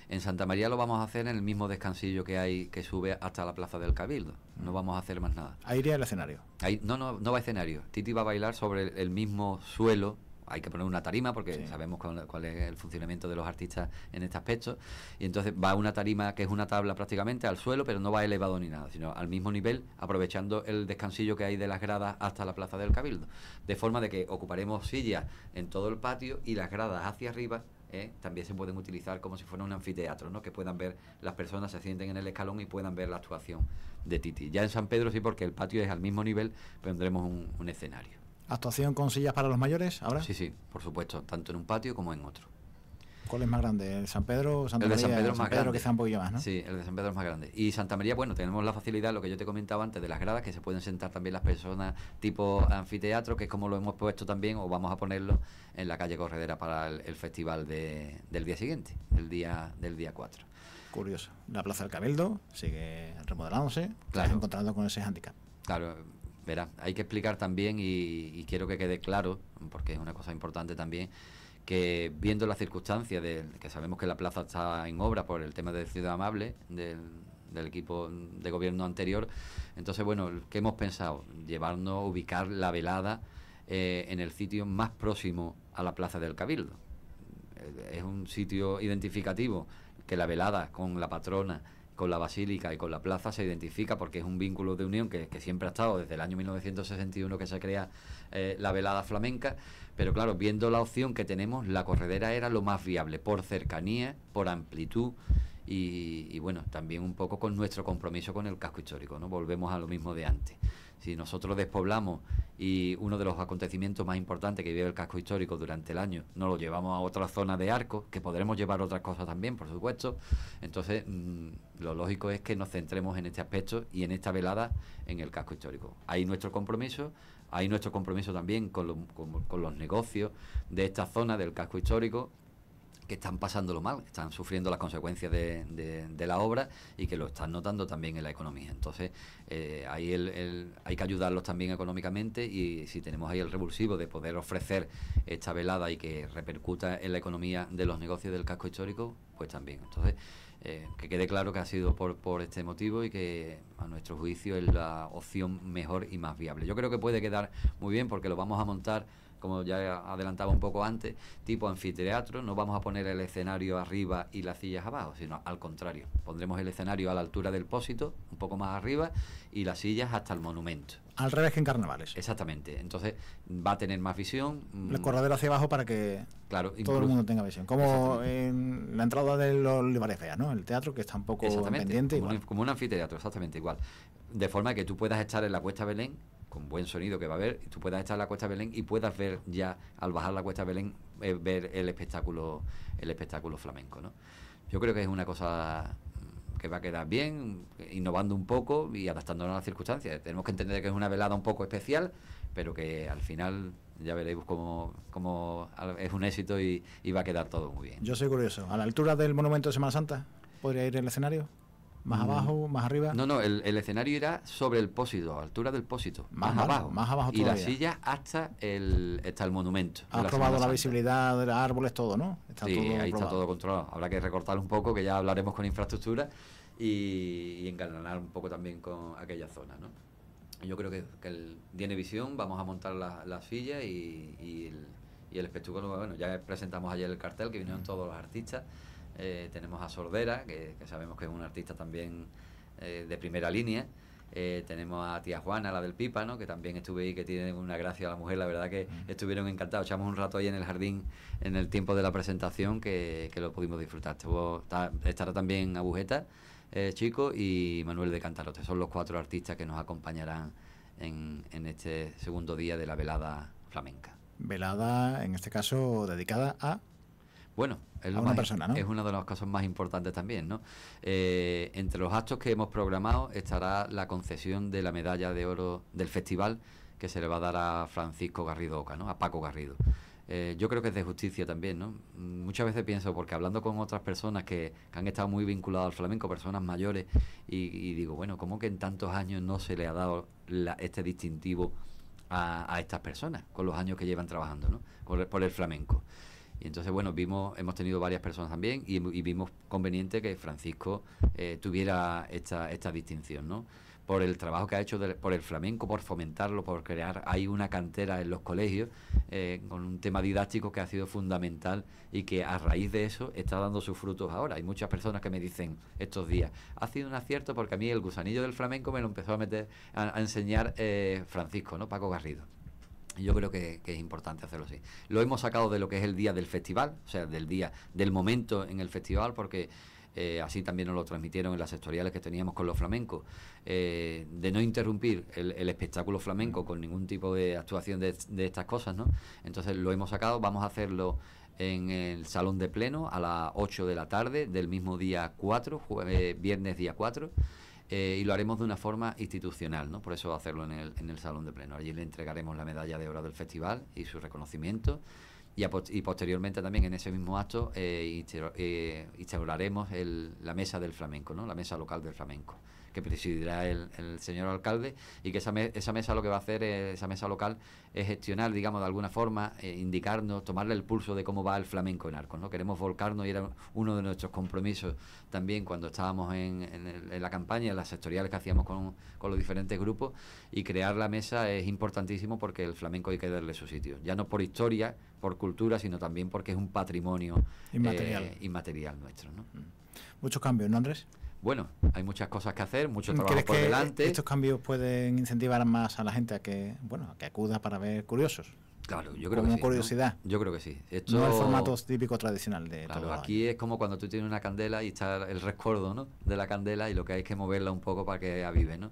En Santa María lo vamos a hacer en el mismo descansillo que hay que sube hasta la Plaza del Cabildo. No vamos a hacer más nada. Ahí iría el escenario. Ahí, no, no, no va a escenario. Titi va a bailar sobre el, mismo suelo hay que poner una tarima porque sabemos cuál, es el funcionamiento de los artistas en este aspecto. Y entonces va una tarima que es una tabla prácticamente al suelo, pero no va elevado ni nada, sino al mismo nivel, aprovechando el descansillo que hay de las gradas hasta la plaza del Cabildo. De forma de que ocuparemos sillas en todo el patio y las gradas hacia arriba ¿eh? también se pueden utilizar como si fuera un anfiteatro, ¿no? que puedan ver las personas, se sienten en el escalón y puedan ver la actuación de Titi. Ya en San Pedro sí, porque el patio es al mismo nivel, tendremos un, un escenario. ¿Actuación con sillas para los mayores ahora? Sí, sí, por supuesto, tanto en un patio como en otro. ¿Cuál es más grande? ¿El San Pedro? o Santa el de San Pedro más que un más, ¿no? Sí, el de San Pedro es más grande. Y Santa María, bueno, tenemos la facilidad, lo que yo te comentaba antes, de las gradas, que se pueden sentar también las personas tipo anfiteatro, que es como lo hemos puesto también, o vamos a ponerlo en la calle Corredera para el, festival del día siguiente, el día, del día 4. Curioso. La Plaza del Cabildo sigue remodelándose, claro. encontrando con ese handicap. Claro, verá, hay que explicar también, y quiero que quede claro, porque es una cosa importante también, que viendo las circunstancias de que sabemos que la plaza está en obra por el tema de Ciudad Amable, del, equipo de gobierno anterior, entonces, bueno, ¿qué hemos pensado? Llevarnos, ubicar la velada eh, en el sitio más próximo a la plaza del Cabildo. Eh, es un sitio identificativo, que la velada con la patrona con la basílica y con la plaza se identifica porque es un vínculo de unión que, que siempre ha estado desde el año 1961 que se crea eh, la velada flamenca, pero claro, viendo la opción que tenemos, la corredera era lo más viable, por cercanía, por amplitud y, bueno, también un poco con nuestro compromiso con el casco histórico, ¿no? Volvemos a lo mismo de antes. Si nosotros despoblamos y uno de los acontecimientos más importantes que vive el casco histórico durante el año no lo llevamos a otra zona de arco, que podremos llevar otras cosas también, por supuesto, entonces mm, lo lógico es que nos centremos en este aspecto y en esta velada en el casco histórico. Ahí nuestro compromiso, hay nuestro compromiso también con, los negocios de esta zona, del casco histórico, que están pasándolo mal, están sufriendo las consecuencias de, la obra y que lo están notando también en la economía. Entonces, eh, ahí hay que ayudarlos también económicamente y si tenemos ahí el revulsivo de poder ofrecer esta velada y que repercuta en la economía de los negocios del casco histórico, pues también. Entonces, eh, que quede claro que ha sido por, por este motivo y que a nuestro juicio es la opción mejor y más viable. Yo creo que puede quedar muy bien porque lo vamos a montar, como ya adelantaba un poco antes, tipo anfiteatro. No vamos a poner el escenario arriba y las sillas abajo, sino al contrario. Pondremos el escenario a la altura del pósito, un poco más arriba, y las sillas hasta el monumento. Al revés que en carnavales. Exactamente. Entonces va a tener más visión. El mm. corredero hacia abajo para que claro, todo el mundo tenga visión. Como en la entrada de los Olivares ¿no? El teatro que está un poco pendiente. Como, Un, como un anfiteatro, exactamente igual. De forma que tú puedas estar en la Cuesta Belén con buen sonido que va a haber, tú puedas estar en la Cuesta Belén y puedas ver ya al bajar la Cuesta Belén eh, ver el espectáculo el espectáculo flamenco, ¿no? Yo creo que es una cosa que va a quedar bien, innovando un poco y adaptándonos a las circunstancias. Tenemos que entender que es una velada un poco especial, pero que al final ya veréis cómo, es un éxito y, y va a quedar todo muy bien. Yo soy curioso, ¿a la altura del monumento de Semana Santa podría ir el escenario? más mm. abajo, más arriba. No, no, el, escenario irá sobre el pósito, a altura del pósito, más, abajo. Más abajo Y la silla hasta el, hasta el monumento. Ha probado la visibilidad de los árboles, todo, ¿no? Está sí, todo ahí está todo controlado. Habrá que recortar un poco, que ya hablaremos con infraestructura y, y un poco también con aquella zona, ¿no? Yo creo que, el, tiene visión, vamos a montar las la sillas y, el, y el espectáculo, bueno, ya presentamos ayer el cartel que vinieron mm. todos los artistas. Eh, tenemos a Sordera, que, sabemos que es un artista también eh, de primera línea. Eh, tenemos a tía Juana, la del no que también estuve ahí, que tiene una gracia a la mujer, la verdad que estuvieron encantados. Echamos un rato ahí en el jardín en el tiempo de la presentación que, lo pudimos disfrutar. Estuvo, estará también Agujeta, Chico, y Manuel de Cantarote. Son los cuatro artistas que nos acompañarán en, en este segundo día de la velada flamenca. Velada, en este caso, dedicada a bueno, es, lo es uno de los casos más importantes también, ¿no? Eh, entre los actos que hemos programado estará la concesión de la medalla de oro del festival que se le va a dar a Francisco Garrido Oca, ¿no? A Paco Garrido. Eh, yo creo que es de justicia también, ¿no? Muchas veces pienso, porque hablando con otras personas que, han estado muy vinculadas al flamenco, personas mayores, y, digo, bueno, ¿cómo que en tantos años no se le ha dado este distintivo a, estas personas, con los años que llevan trabajando, ¿no? por el flamenco. Y entonces, bueno, vimos, hemos tenido varias personas también y, vimos conveniente que Francisco eh, tuviera esta, esta distinción, ¿no? Por el trabajo que ha hecho por el flamenco, por fomentarlo, por crear. Hay una cantera en los colegios eh, con un tema didáctico que ha sido fundamental y que a raíz de eso está dando sus frutos ahora. Hay muchas personas que me dicen estos días, ha sido un acierto porque a mí el gusanillo del flamenco me lo empezó a meter, a, enseñar eh, Francisco, ¿no? Paco Garrido. Yo creo que, es importante hacerlo así. Lo hemos sacado de lo que es el día del festival, o sea, del día, del momento en el festival, porque eh, así también nos lo transmitieron en las sectoriales que teníamos con los flamencos, eh, de no interrumpir el, espectáculo flamenco con ningún tipo de actuación de, estas cosas, ¿no? Entonces lo hemos sacado, vamos a hacerlo en el salón de pleno a las 8 de la tarde del mismo día 4, eh, viernes día 4. Eh, y lo haremos de una forma institucional, ¿no? por eso hacerlo en el, en el Salón de Pleno. Allí le entregaremos la medalla de oro del festival y su reconocimiento y, posteriormente también en ese mismo acto eh, eh, instauraremos la mesa del flamenco, ¿no? la mesa local del flamenco que presidirá el, señor alcalde y que esa, esa mesa lo que va a hacer, esa mesa local, es gestionar, digamos, de alguna forma, eh, indicarnos, tomarle el pulso de cómo va el flamenco en Arcos. ¿no? Queremos volcarnos y era uno de nuestros compromisos también cuando estábamos en, la campaña, en las sectoriales que hacíamos con, los diferentes grupos y crear la mesa es importantísimo porque el flamenco hay que darle su sitio, ya no por historia, por cultura, sino también porque es un patrimonio inmaterial, eh, inmaterial nuestro. Mm. Muchos cambios, ¿no, Andrés? bueno, hay muchas cosas que hacer, mucho trabajo por delante. Estos cambios pueden incentivar más a la gente a que, bueno, que acuda para ver curiosos. Claro, yo creo que sí. curiosidad. Yo creo que sí. no el formato típico tradicional de aquí es como cuando tú tienes una candela y está el recuerdo ¿no? de la candela y lo que hay es que moverla un poco para que avive. ¿no?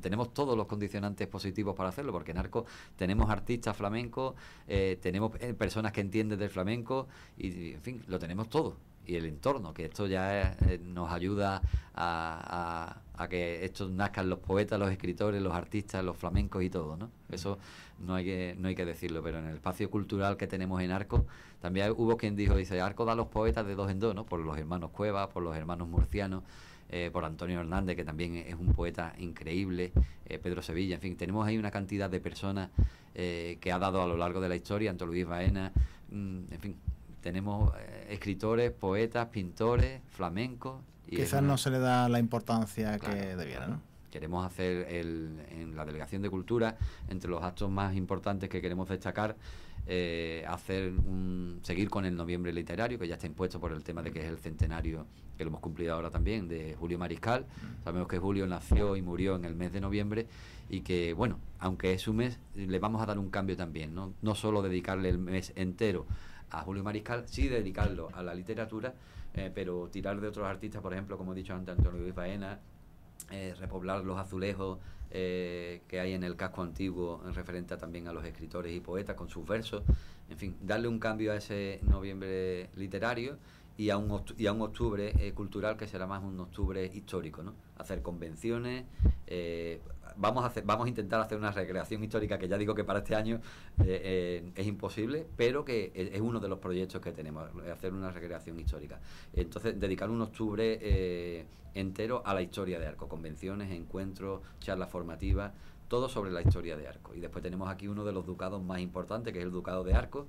tenemos todos los condicionantes positivos para hacerlo, porque en Arco tenemos artistas flamencos, eh, tenemos eh, personas que entienden del flamenco y, en fin, lo tenemos todo y el entorno, que esto ya eh, nos ayuda a, a, que estos nazcan los poetas, los escritores, los artistas, los flamencos y todo, ¿no? Mm. Eso no hay que, no hay que decirlo, pero en el espacio cultural que tenemos en Arco, también hubo quien dijo, dice, Arco da los poetas de dos en dos, ¿no? Por los hermanos Cuevas, por los hermanos murcianos, eh, por Antonio Hernández, que también es un poeta increíble, eh, Pedro Sevilla, en fin, tenemos ahí una cantidad de personas que ha dado a lo largo de la historia, Antonio Luis Baena, mm, en fin, tenemos eh, escritores, poetas, pintores, flamencos. Quizás no se le da la importancia que debiera, ¿no? Queremos hacer en la Delegación de Cultura, entre los actos más importantes que queremos destacar, eh, hacer seguir con el noviembre literario, que ya está impuesto por el tema de que es el centenario, que lo hemos cumplido ahora también, de Julio Mariscal. Mm. Sabemos que Julio nació y murió en el mes de noviembre y que, bueno, aunque es un mes, le vamos a dar un cambio también, no, no solo dedicarle el mes entero a Julio Mariscal, sí dedicarlo a la literatura, eh, pero tirar de otros artistas, por ejemplo, como he dicho antes, Antonio Luis Baena, eh, repoblar los azulejos eh, que hay en el casco antiguo en referente también a los escritores y poetas con sus versos, en fin, darle un cambio a ese noviembre literario y a un, octubre cultural que será más un octubre histórico, ¿no? hacer convenciones, vamos, a vamos a intentar hacer una recreación histórica que ya digo que para este año eh, eh, es imposible, pero que e, es, uno de los proyectos que tenemos, eh, hacer una recreación histórica. Entonces, dedicar un octubre entero a la historia de Arco, convenciones, encuentros, charlas formativas, todo sobre la historia de Arco. Y después tenemos aquí uno de los ducados más importantes, que es el Ducado de Arco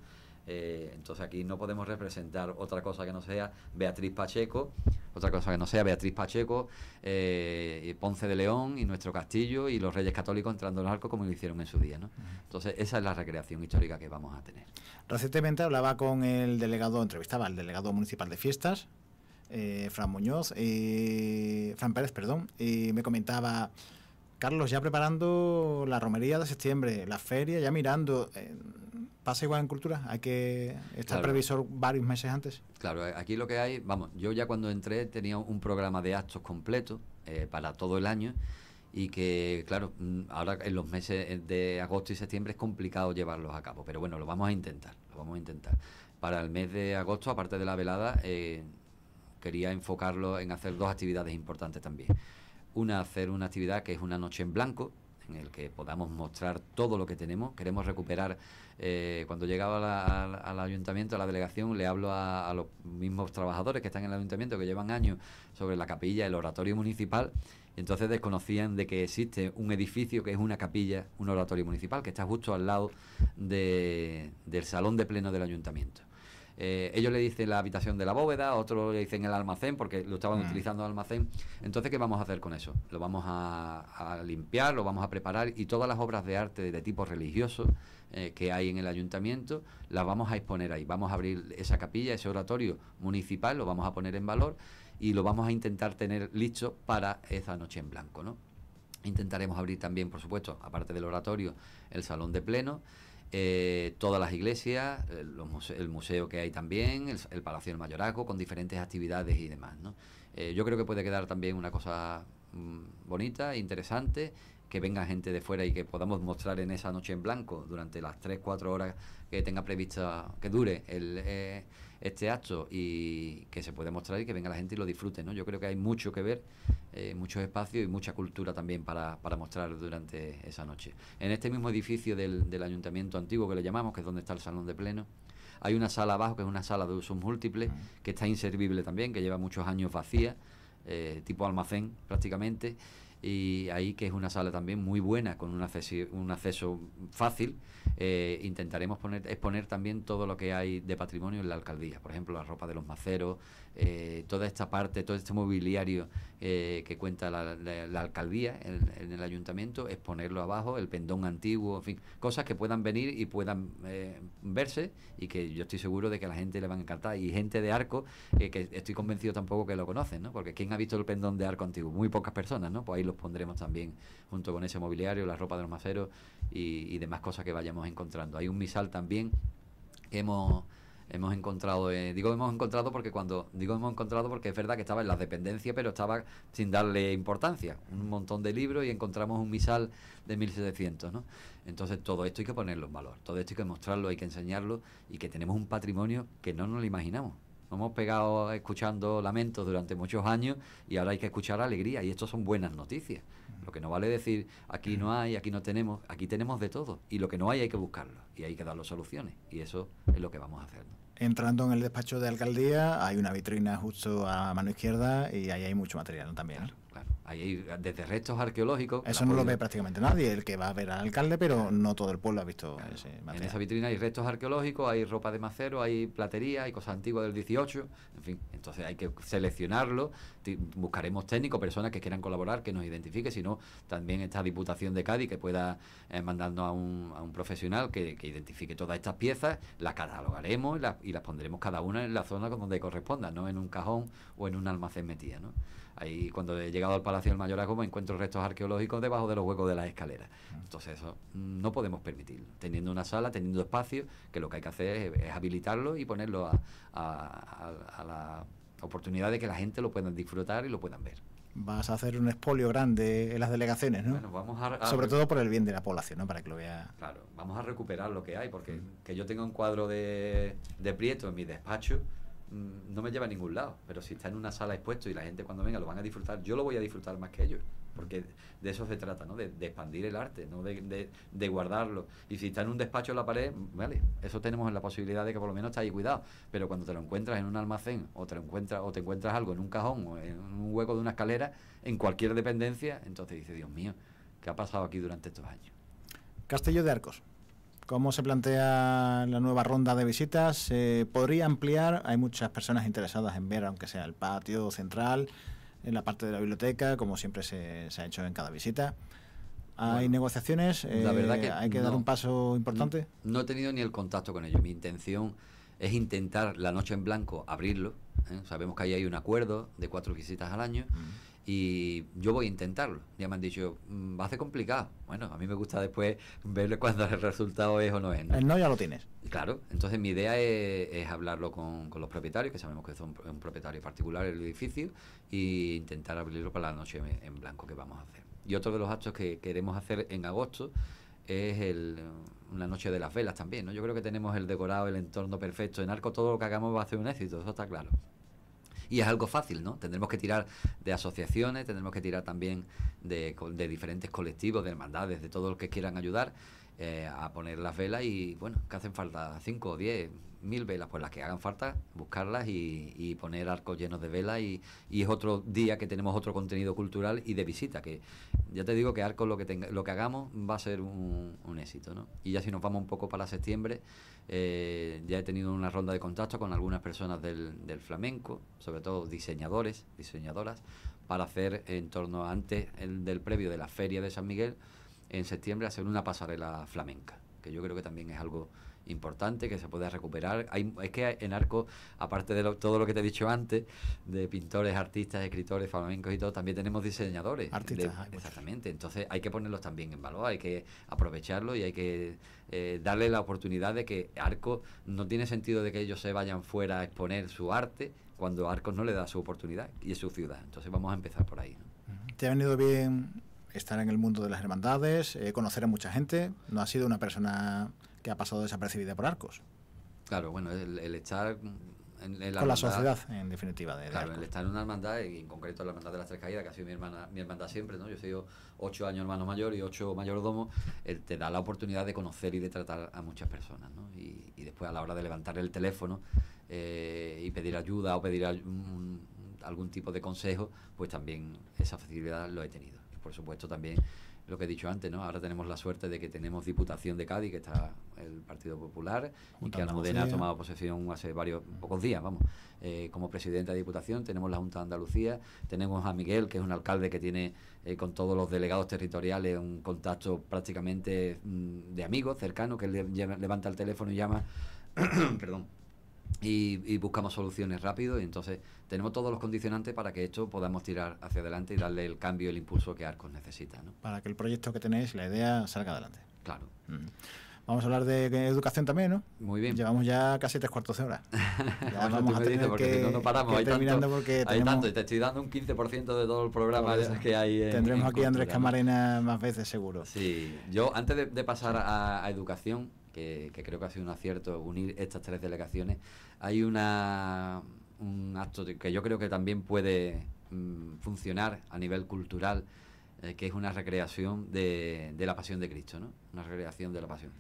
eh, entonces aquí no podemos representar otra cosa que no sea Beatriz Pacheco, otra cosa que no sea Beatriz Pacheco, eh, Ponce de León y nuestro castillo y los Reyes Católicos entrando en el arco como lo hicieron en su día. ¿no? Entonces esa es la recreación histórica que vamos a tener. Recientemente hablaba con el delegado, entrevistaba al delegado municipal de fiestas, eh, Fran Muñoz, Fran Pérez, perdón, y me comentaba, Carlos, ya preparando la romería de septiembre, la feria, ya mirando, ¿Pasa igual en cultura? ¿Hay que estar previsor varios meses antes? Claro, eh, aquí lo que hay, vamos, yo ya cuando entré tenía un programa de actos completo eh, para todo el año y que, claro, mm, ahora en los meses eh, de agosto y septiembre es complicado llevarlos a cabo, pero bueno, lo vamos a intentar, lo vamos a intentar. Para el mes de agosto, aparte de la velada, quería enfocarlo en hacer dos actividades importantes también. Una, hacer una actividad que es una noche en blanco, en el que podamos mostrar todo lo que tenemos. Queremos recuperar, eh, cuando llegaba al, ayuntamiento, a la delegación, le hablo a, los mismos trabajadores que están en el ayuntamiento, que llevan años sobre la capilla, el oratorio municipal, entonces desconocían de que existe un edificio que es una capilla, un oratorio municipal, que está justo al lado de, del salón de pleno del ayuntamiento. Eh, ellos le dicen la habitación de la bóveda, otros le dicen el almacén, porque lo estaban mm. utilizando almacén. Entonces, ¿qué vamos a hacer con eso? Lo vamos a, limpiar, lo vamos a preparar y todas las obras de arte de, tipo religioso eh, que hay en el ayuntamiento las vamos a exponer ahí. Vamos a abrir esa capilla, ese oratorio municipal, lo vamos a poner en valor y lo vamos a intentar tener listo para esa noche en blanco, ¿no? Intentaremos abrir también, por supuesto, aparte del oratorio, el salón de pleno. Eh, todas las iglesias, el, museo que hay también, el, Palacio del Mayoraco, con diferentes actividades y demás. Eh, yo creo que puede quedar también una cosa mm, bonita, interesante, que venga gente de fuera y que podamos mostrar en esa noche en blanco durante las 3, 4 horas que tenga prevista, que dure el... Eh, este acto y que se puede mostrar y que venga la gente y lo disfrute. ¿no? Yo creo que hay mucho que ver, eh, muchos espacios y mucha cultura también para, mostrar durante esa noche. En este mismo edificio del, Ayuntamiento Antiguo que le llamamos, que es donde está el Salón de Pleno, hay una sala abajo que es una sala de usos múltiples, que está inservible también, que lleva muchos años vacía, eh, tipo almacén prácticamente y ahí que es una sala también muy buena con un acceso, un acceso fácil eh, intentaremos poner exponer también todo lo que hay de patrimonio en la alcaldía por ejemplo la ropa de los maceros eh, toda esta parte todo este mobiliario eh, que cuenta la, alcaldía en, el ayuntamiento exponerlo abajo el pendón antiguo en fin cosas que puedan venir y puedan verse y que yo estoy seguro de que a la gente le van a encantar y gente de arco que estoy convencido tampoco que lo conocen ¿no? porque quién ha visto el pendón de arco antiguo muy pocas personas no pues los pondremos también junto con ese mobiliario, la ropa de los maceros y, demás cosas que vayamos encontrando. Hay un misal también que hemos hemos encontrado, eh, digo hemos encontrado porque cuando digo hemos encontrado porque es verdad que estaba en las dependencias, pero estaba sin darle importancia, un montón de libros y encontramos un misal de 1700, ¿no? Entonces todo esto hay que ponerlo en valor, todo esto hay que mostrarlo, hay que enseñarlo y que tenemos un patrimonio que no nos lo imaginamos hemos pegado escuchando lamentos durante muchos años y ahora hay que escuchar alegría y esto son buenas noticias. Lo que no vale decir aquí no hay, aquí no tenemos, aquí tenemos de todo y lo que no hay hay que buscarlo y hay que darle soluciones y eso es lo que vamos a hacer. Entrando en el despacho de alcaldía hay una vitrina justo a mano izquierda y ahí hay mucho material también. Ahí desde restos arqueológicos. Eso no lo ve prácticamente nadie, el que va a ver al alcalde, pero no todo el pueblo ha visto ese material. En esa vitrina hay restos arqueológicos, hay ropa de macero, hay platería, hay cosas antiguas del 18, en fin, entonces hay que seleccionarlo, buscaremos técnicos, personas que quieran colaborar, que nos identifique, sino también esta Diputación de Cádiz que pueda mandando eh, mandarnos a un, a un profesional que, que, identifique todas estas piezas, las catalogaremos y las, y las pondremos cada una en la zona donde corresponda, no en un cajón o en un almacén metido, ¿no? Ahí cuando he llegado al Palacio del Mayorazgo como encuentro restos arqueológicos debajo de los huecos de las escaleras. Ah. Entonces eso mm, no podemos permitirlo. Teniendo una sala, teniendo espacio, que lo que hay que hacer es, habilitarlo y ponerlo a, la oportunidad de que la gente lo pueda disfrutar y lo puedan ver vas a hacer un expolio grande en las delegaciones, ¿no? Sobre todo por el bien de la población, ¿no? Para que lo vea. Claro, vamos a recuperar lo que hay, porque mm. que yo tengo un cuadro de, de Prieto en mi despacho, Mm, no me lleva a ningún lado, pero si está en una sala expuesto y la gente cuando venga lo van a disfrutar, yo lo voy a disfrutar más que ellos, porque de eso se trata, ¿no? de, expandir el arte, no de, guardarlo. Y si está en un despacho en la pared, vale, eso tenemos la posibilidad de que por lo menos está ahí cuidado, pero cuando te lo encuentras en un almacén o te, encuentras, o te encuentras algo en un cajón o en un hueco de una escalera, en cualquier dependencia, entonces dices, Dios mío, ¿qué ha pasado aquí durante estos años? Castillo de Arcos. ¿Cómo se plantea la nueva ronda de visitas? ¿Se podría ampliar? Hay muchas personas interesadas en ver, aunque sea el patio central, en la parte de la biblioteca, como siempre se, ha hecho en cada visita. ¿Hay negociaciones? La verdad eh, que ¿Hay que dar un paso importante? No, he tenido ni el contacto con ellos. Mi intención es intentar la noche en blanco abrirlo. ¿eh? Sabemos que ahí hay un acuerdo de cuatro visitas al año. Mm y yo voy a intentarlo. Ya me han dicho, mm, va a ser complicado. Bueno, a mí me gusta después verle cuando el resultado es o no es. ¿no? El eh, no ya lo tienes. Claro, entonces mi idea es, hablarlo con, los propietarios, que sabemos que son un propietario particular el edificio, e intentar abrirlo para la noche en blanco que vamos a hacer. Y otro de los actos que queremos hacer en agosto es el, una noche de las velas también, ¿no? Yo creo que tenemos el decorado, el entorno perfecto. En arco todo lo que hagamos va a ser un éxito, eso está claro. Y es algo fácil, ¿no? Tendremos que tirar de asociaciones, tendremos que tirar también de, diferentes colectivos, de hermandades, de todo lo que quieran ayudar eh, a poner las velas y bueno, que hacen falta 5, 10, mil velas, pues las que hagan falta, buscarlas y, y poner arcos llenos de velas y, y, es otro día que tenemos otro contenido cultural y de visita, que ya te digo que arcos lo que lo que hagamos va a ser un, éxito, ¿no? Y ya si nos vamos un poco para septiembre, eh, ya he tenido una ronda de contacto con algunas personas del, del flamenco, sobre todo diseñadores, diseñadoras, para hacer en torno a antes el, del previo de la feria de San Miguel, en septiembre hacer una pasarela flamenca, que yo creo que también es algo importante que se pueda recuperar. Hay, es que en Arco, aparte de todo lo que te he dicho antes, de pintores, artistas, escritores, flamencos y todo, también tenemos diseñadores. Artistas. exactamente. Entonces hay que ponerlos también en valor, hay que aprovecharlos y hay que eh, darle la oportunidad de que Arco no tiene sentido de que ellos se vayan fuera a exponer su arte cuando Arco no le da su oportunidad y es su ciudad. Entonces vamos a empezar por ahí. ¿Te ha venido bien estar en el mundo de las hermandades, eh, conocer a mucha gente. No ha sido una persona que ha pasado desapercibida por arcos. Claro, bueno, el, estar en, la sociedad, en definitiva. claro, el estar en una hermandad, y en concreto la hermandad de las Tres Caídas, que ha sido mi, hermana, mi hermandad siempre, ¿no? Yo he sido ocho años hermano mayor y ocho mayordomo, eh, te da la oportunidad de conocer y de tratar a muchas personas, ¿no? Y, después a la hora de levantar el teléfono eh, y pedir ayuda o pedir algún tipo de consejo, pues también esa facilidad lo he tenido por supuesto también lo que he dicho antes, ¿no? Ahora tenemos la suerte de que tenemos Diputación de Cádiz, que está el Partido Popular, y que Modena ha tomado posesión hace varios pocos días, vamos, eh, como Presidente de Diputación, tenemos la Junta de Andalucía, tenemos a Miguel, que es un alcalde que tiene eh, con todos los delegados territoriales un contacto prácticamente mm, de amigos cercano, que le, levanta el teléfono y llama, perdón, y, buscamos soluciones rápido y entonces tenemos todos los condicionantes para que esto podamos tirar hacia adelante y darle el cambio el impulso que Arcos necesita. ¿no? Para que el proyecto que tenéis, la idea, salga adelante. Claro. Vamos a hablar de, educación también, ¿no? Muy bien. Llevamos ya casi tres cuartos de hora. Ya vamos a tener que, no, terminando porque te estoy dando un 15% de todo el programa que hay. En, Tendremos aquí a Andrés Camarena más veces, seguro. Sí, yo antes de, pasar a educación, que, creo que ha sido un acierto unir estas tres delegaciones, hay una, un acto que yo creo que también puede mm, funcionar a nivel cultural, eh, que es una recreación de, la pasión de Cristo, ¿no? Una recreación de la pasión.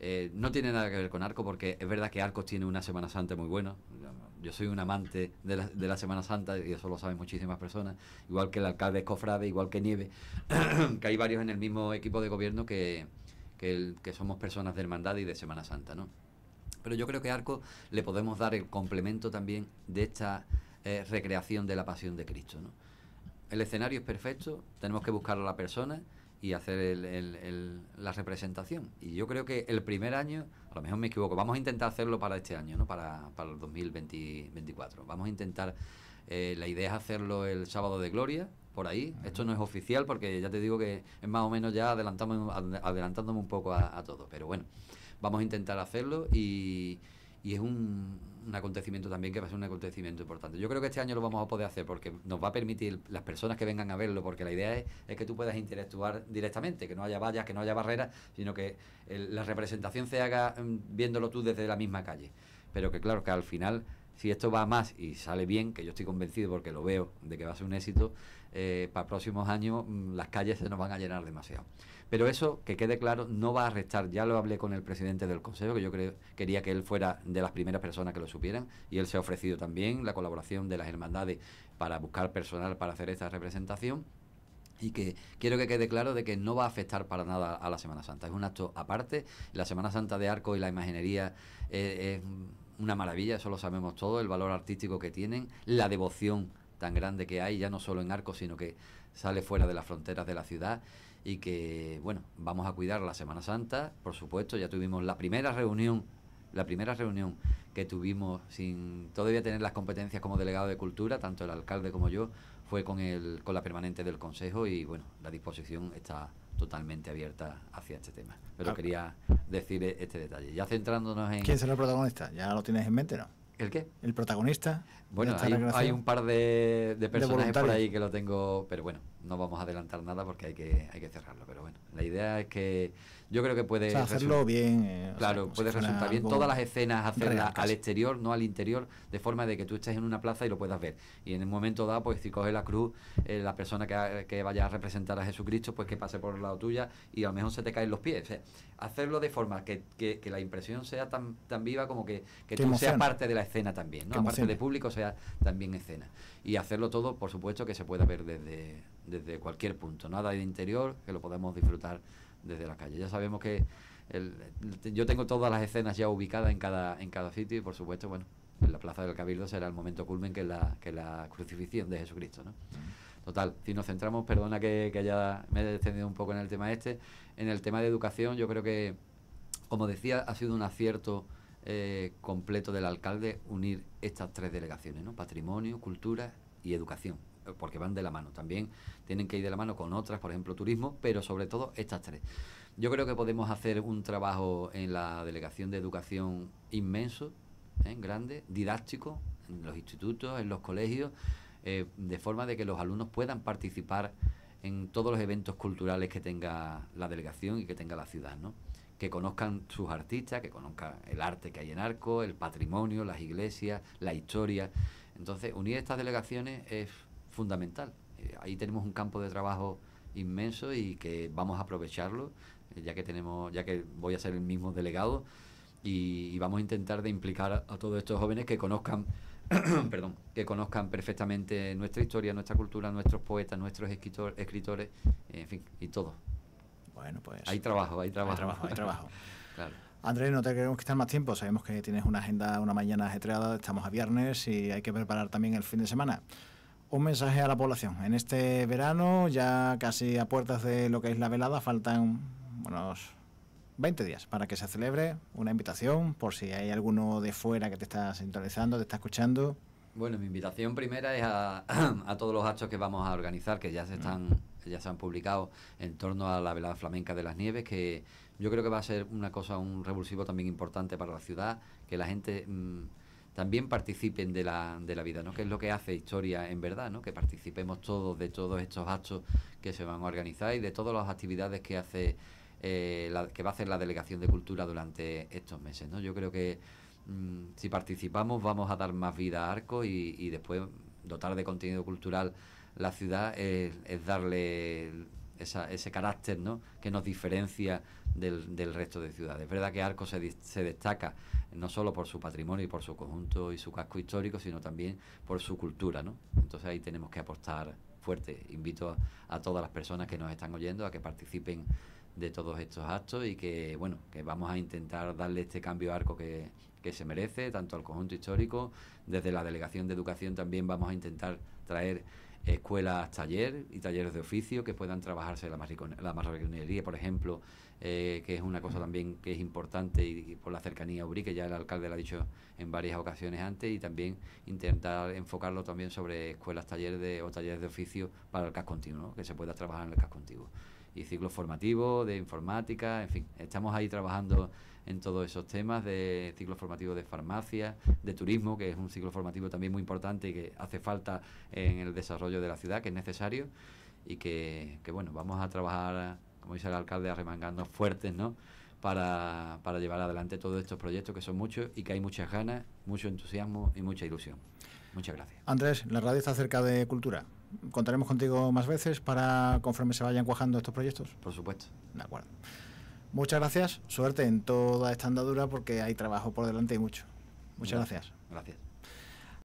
Eh, no tiene nada que ver con Arcos, porque es verdad que Arcos tiene una Semana Santa muy buena. Yo soy un amante de la, de la Semana Santa y eso lo saben muchísimas personas. Igual que el alcalde Escofrade, cofrade, igual que Nieve, que hay varios en el mismo equipo de gobierno que, que, somos personas de hermandad y de Semana Santa, ¿no? Pero yo creo que Arco le podemos dar el complemento también de esta eh, recreación de la pasión de Cristo, ¿no? El escenario es perfecto, tenemos que buscar a la persona y hacer la representación. Y yo creo que el primer año, a lo mejor me equivoco, vamos a intentar hacerlo para este año, ¿no? para, para el 2024. Vamos a intentar, eh, la idea es hacerlo el sábado de gloria, por ahí. Esto no es oficial porque ya te digo que es más o menos ya adelantamos, adelantándome un poco a, todo. Pero bueno, vamos a intentar hacerlo y, es un, acontecimiento también que va a ser un acontecimiento importante. Yo creo que este año lo vamos a poder hacer porque nos va a permitir las personas que vengan a verlo, porque la idea es, que tú puedas interactuar directamente, que no haya vallas, que no haya barreras, sino que la representación se haga mm, viéndolo tú desde la misma calle. Pero que claro, que al final si esto va más y sale bien, que yo estoy convencido porque lo veo de que va a ser un éxito, eh, para próximos años mm, las calles se nos van a llenar demasiado. Pero eso, que quede claro, no va a restar. Ya lo hablé con el presidente del Consejo, que yo creo, quería que él fuera de las primeras personas que lo supieran, y él se ha ofrecido también la colaboración de las hermandades para buscar personal para hacer esta representación y que quiero que quede claro de que no va a afectar para nada a la Semana Santa. Es un acto aparte. La Semana Santa de Arco y la imaginería es, eh, es una maravilla, eso lo sabemos todos, el valor artístico que tienen, la devoción tan grande que hay, ya no solo en Arcos, sino que sale fuera de las fronteras de la ciudad y que, bueno, vamos a cuidar la Semana Santa, por supuesto, ya tuvimos la primera reunión, la primera reunión que tuvimos sin todavía tener las competencias como delegado de cultura, tanto el alcalde como yo, fue con, el, con la permanente del Consejo y, bueno, la disposición está totalmente abierta hacia este tema. Pero ah. quería decir este detalle. Ya centrándonos en... ¿Quién será el protagonista? Ya lo tienes en mente, ¿no? ¿El qué? El protagonista. Bueno, hay, un par de, personajes por ahí que lo tengo, pero bueno, no vamos a adelantar nada porque hay que, hay que cerrarlo. Pero bueno, la idea es que yo creo que puede. hacerlo bien. Eh, claro, puede resultar bien. Todas las escenas hacerlas al exterior, no al interior, de forma de que tú estés en una plaza y lo puedas ver. Y en el momento dado, pues si coge la cruz, eh, la persona que, vaya a representar a Jesucristo, pues que pase por el lado tuya y a lo mejor se te caen los pies. hacerlo de forma que, la impresión sea tan, tan viva como que, tú seas parte de la escena también, ¿no? Aparte de público, sea también escena. Y hacerlo todo, por supuesto, que se pueda ver desde desde cualquier punto, nada de interior que lo podamos disfrutar desde la calle. Ya sabemos que yo tengo todas las escenas ya ubicadas en cada, en cada sitio y por supuesto, bueno, en la Plaza del Cabildo será el momento culmen que la, que la crucifixión de Jesucristo. ¿no? Total, si nos centramos, perdona que, haya, me he descendido un poco en el tema este, en el tema de educación yo creo que, como decía, ha sido un acierto eh, completo del alcalde unir estas tres delegaciones, ¿no? patrimonio, cultura y educación porque van de la mano. También tienen que ir de la mano con otras, por ejemplo, turismo, pero sobre todo estas tres. Yo creo que podemos hacer un trabajo en la Delegación de Educación inmenso, en ¿eh? grande, didáctico, en los institutos, en los colegios, eh, de forma de que los alumnos puedan participar en todos los eventos culturales que tenga la delegación y que tenga la ciudad, ¿no? que conozcan sus artistas, que conozcan el arte que hay en Arco, el patrimonio, las iglesias, la historia. Entonces, unir estas delegaciones es fundamental. Eh, ahí tenemos un campo de trabajo inmenso y que vamos a aprovecharlo, eh, ya que tenemos, ya que voy a ser el mismo delegado y, vamos a intentar de implicar a, todos estos jóvenes que conozcan, perdón, que conozcan perfectamente nuestra historia, nuestra cultura, nuestros poetas, nuestros escritores, en fin, y todo. Bueno, pues hay trabajo, hay trabajo, trabajo, Andrés, no te queremos quitar más tiempo. Sabemos que tienes una agenda, una mañana ajetreada. Estamos a viernes y hay que preparar también el fin de semana un mensaje a la población. En este verano, ya casi a puertas de lo que es la velada, faltan unos 20 días para que se celebre una invitación, por si hay alguno de fuera que te está sintonizando, te está escuchando. Bueno, mi invitación primera es a, todos los actos que vamos a organizar, que ya se mm. están ya se han publicado en torno a la velada flamenca de las nieves, que yo creo que va a ser una cosa, un revulsivo también importante para la ciudad, que la gente... Mm, también participen de la, de la vida, ¿no? que es lo que hace historia en verdad, ¿no? que participemos todos de todos estos actos que se van a organizar y de todas las actividades que hace eh, que va a hacer la Delegación de Cultura durante estos meses. ¿no? Yo creo que mm, si participamos vamos a dar más vida a Arco y, después dotar de contenido cultural la ciudad es darle ese carácter que nos diferencia del, resto de ciudades. Es verdad que Arco se, destaca no solo por su patrimonio y por su conjunto y su casco histórico, sino también por su cultura. Entonces ahí tenemos que apostar fuerte. Invito a, todas las personas que nos están oyendo a que participen de todos estos actos y que bueno que vamos a intentar darle este cambio a arco que, que, se merece tanto al conjunto histórico desde la delegación de educación también vamos a intentar traer escuelas, taller y talleres de oficio que puedan trabajarse la, marroquinería, por ejemplo, eh, que es una cosa también que es importante y, por la cercanía a Ubrí, que ya el alcalde lo ha dicho en varias ocasiones antes, y también intentar enfocarlo también sobre escuelas, talleres o talleres de oficio para el casco continuo, que se pueda trabajar en el casco continuo y ciclo formativo de informática, en fin, estamos ahí trabajando en todos esos temas de ciclo formativo de farmacia, de turismo, que es un ciclo formativo también muy importante y que hace falta en el desarrollo de la ciudad, que es necesario y que, bueno, vamos a trabajar, como dice el alcalde, arremangando fuertes, ¿no? Para, para llevar adelante todos estos proyectos que son muchos y que hay muchas ganas, mucho entusiasmo y mucha ilusión. Muchas gracias. Andrés, la radio está cerca de cultura. ¿Contaremos contigo más veces para conforme se vayan cuajando estos proyectos? Por supuesto. De acuerdo. Muchas gracias, suerte en toda esta andadura porque hay trabajo por delante y mucho. Muchas gracias. Gracias.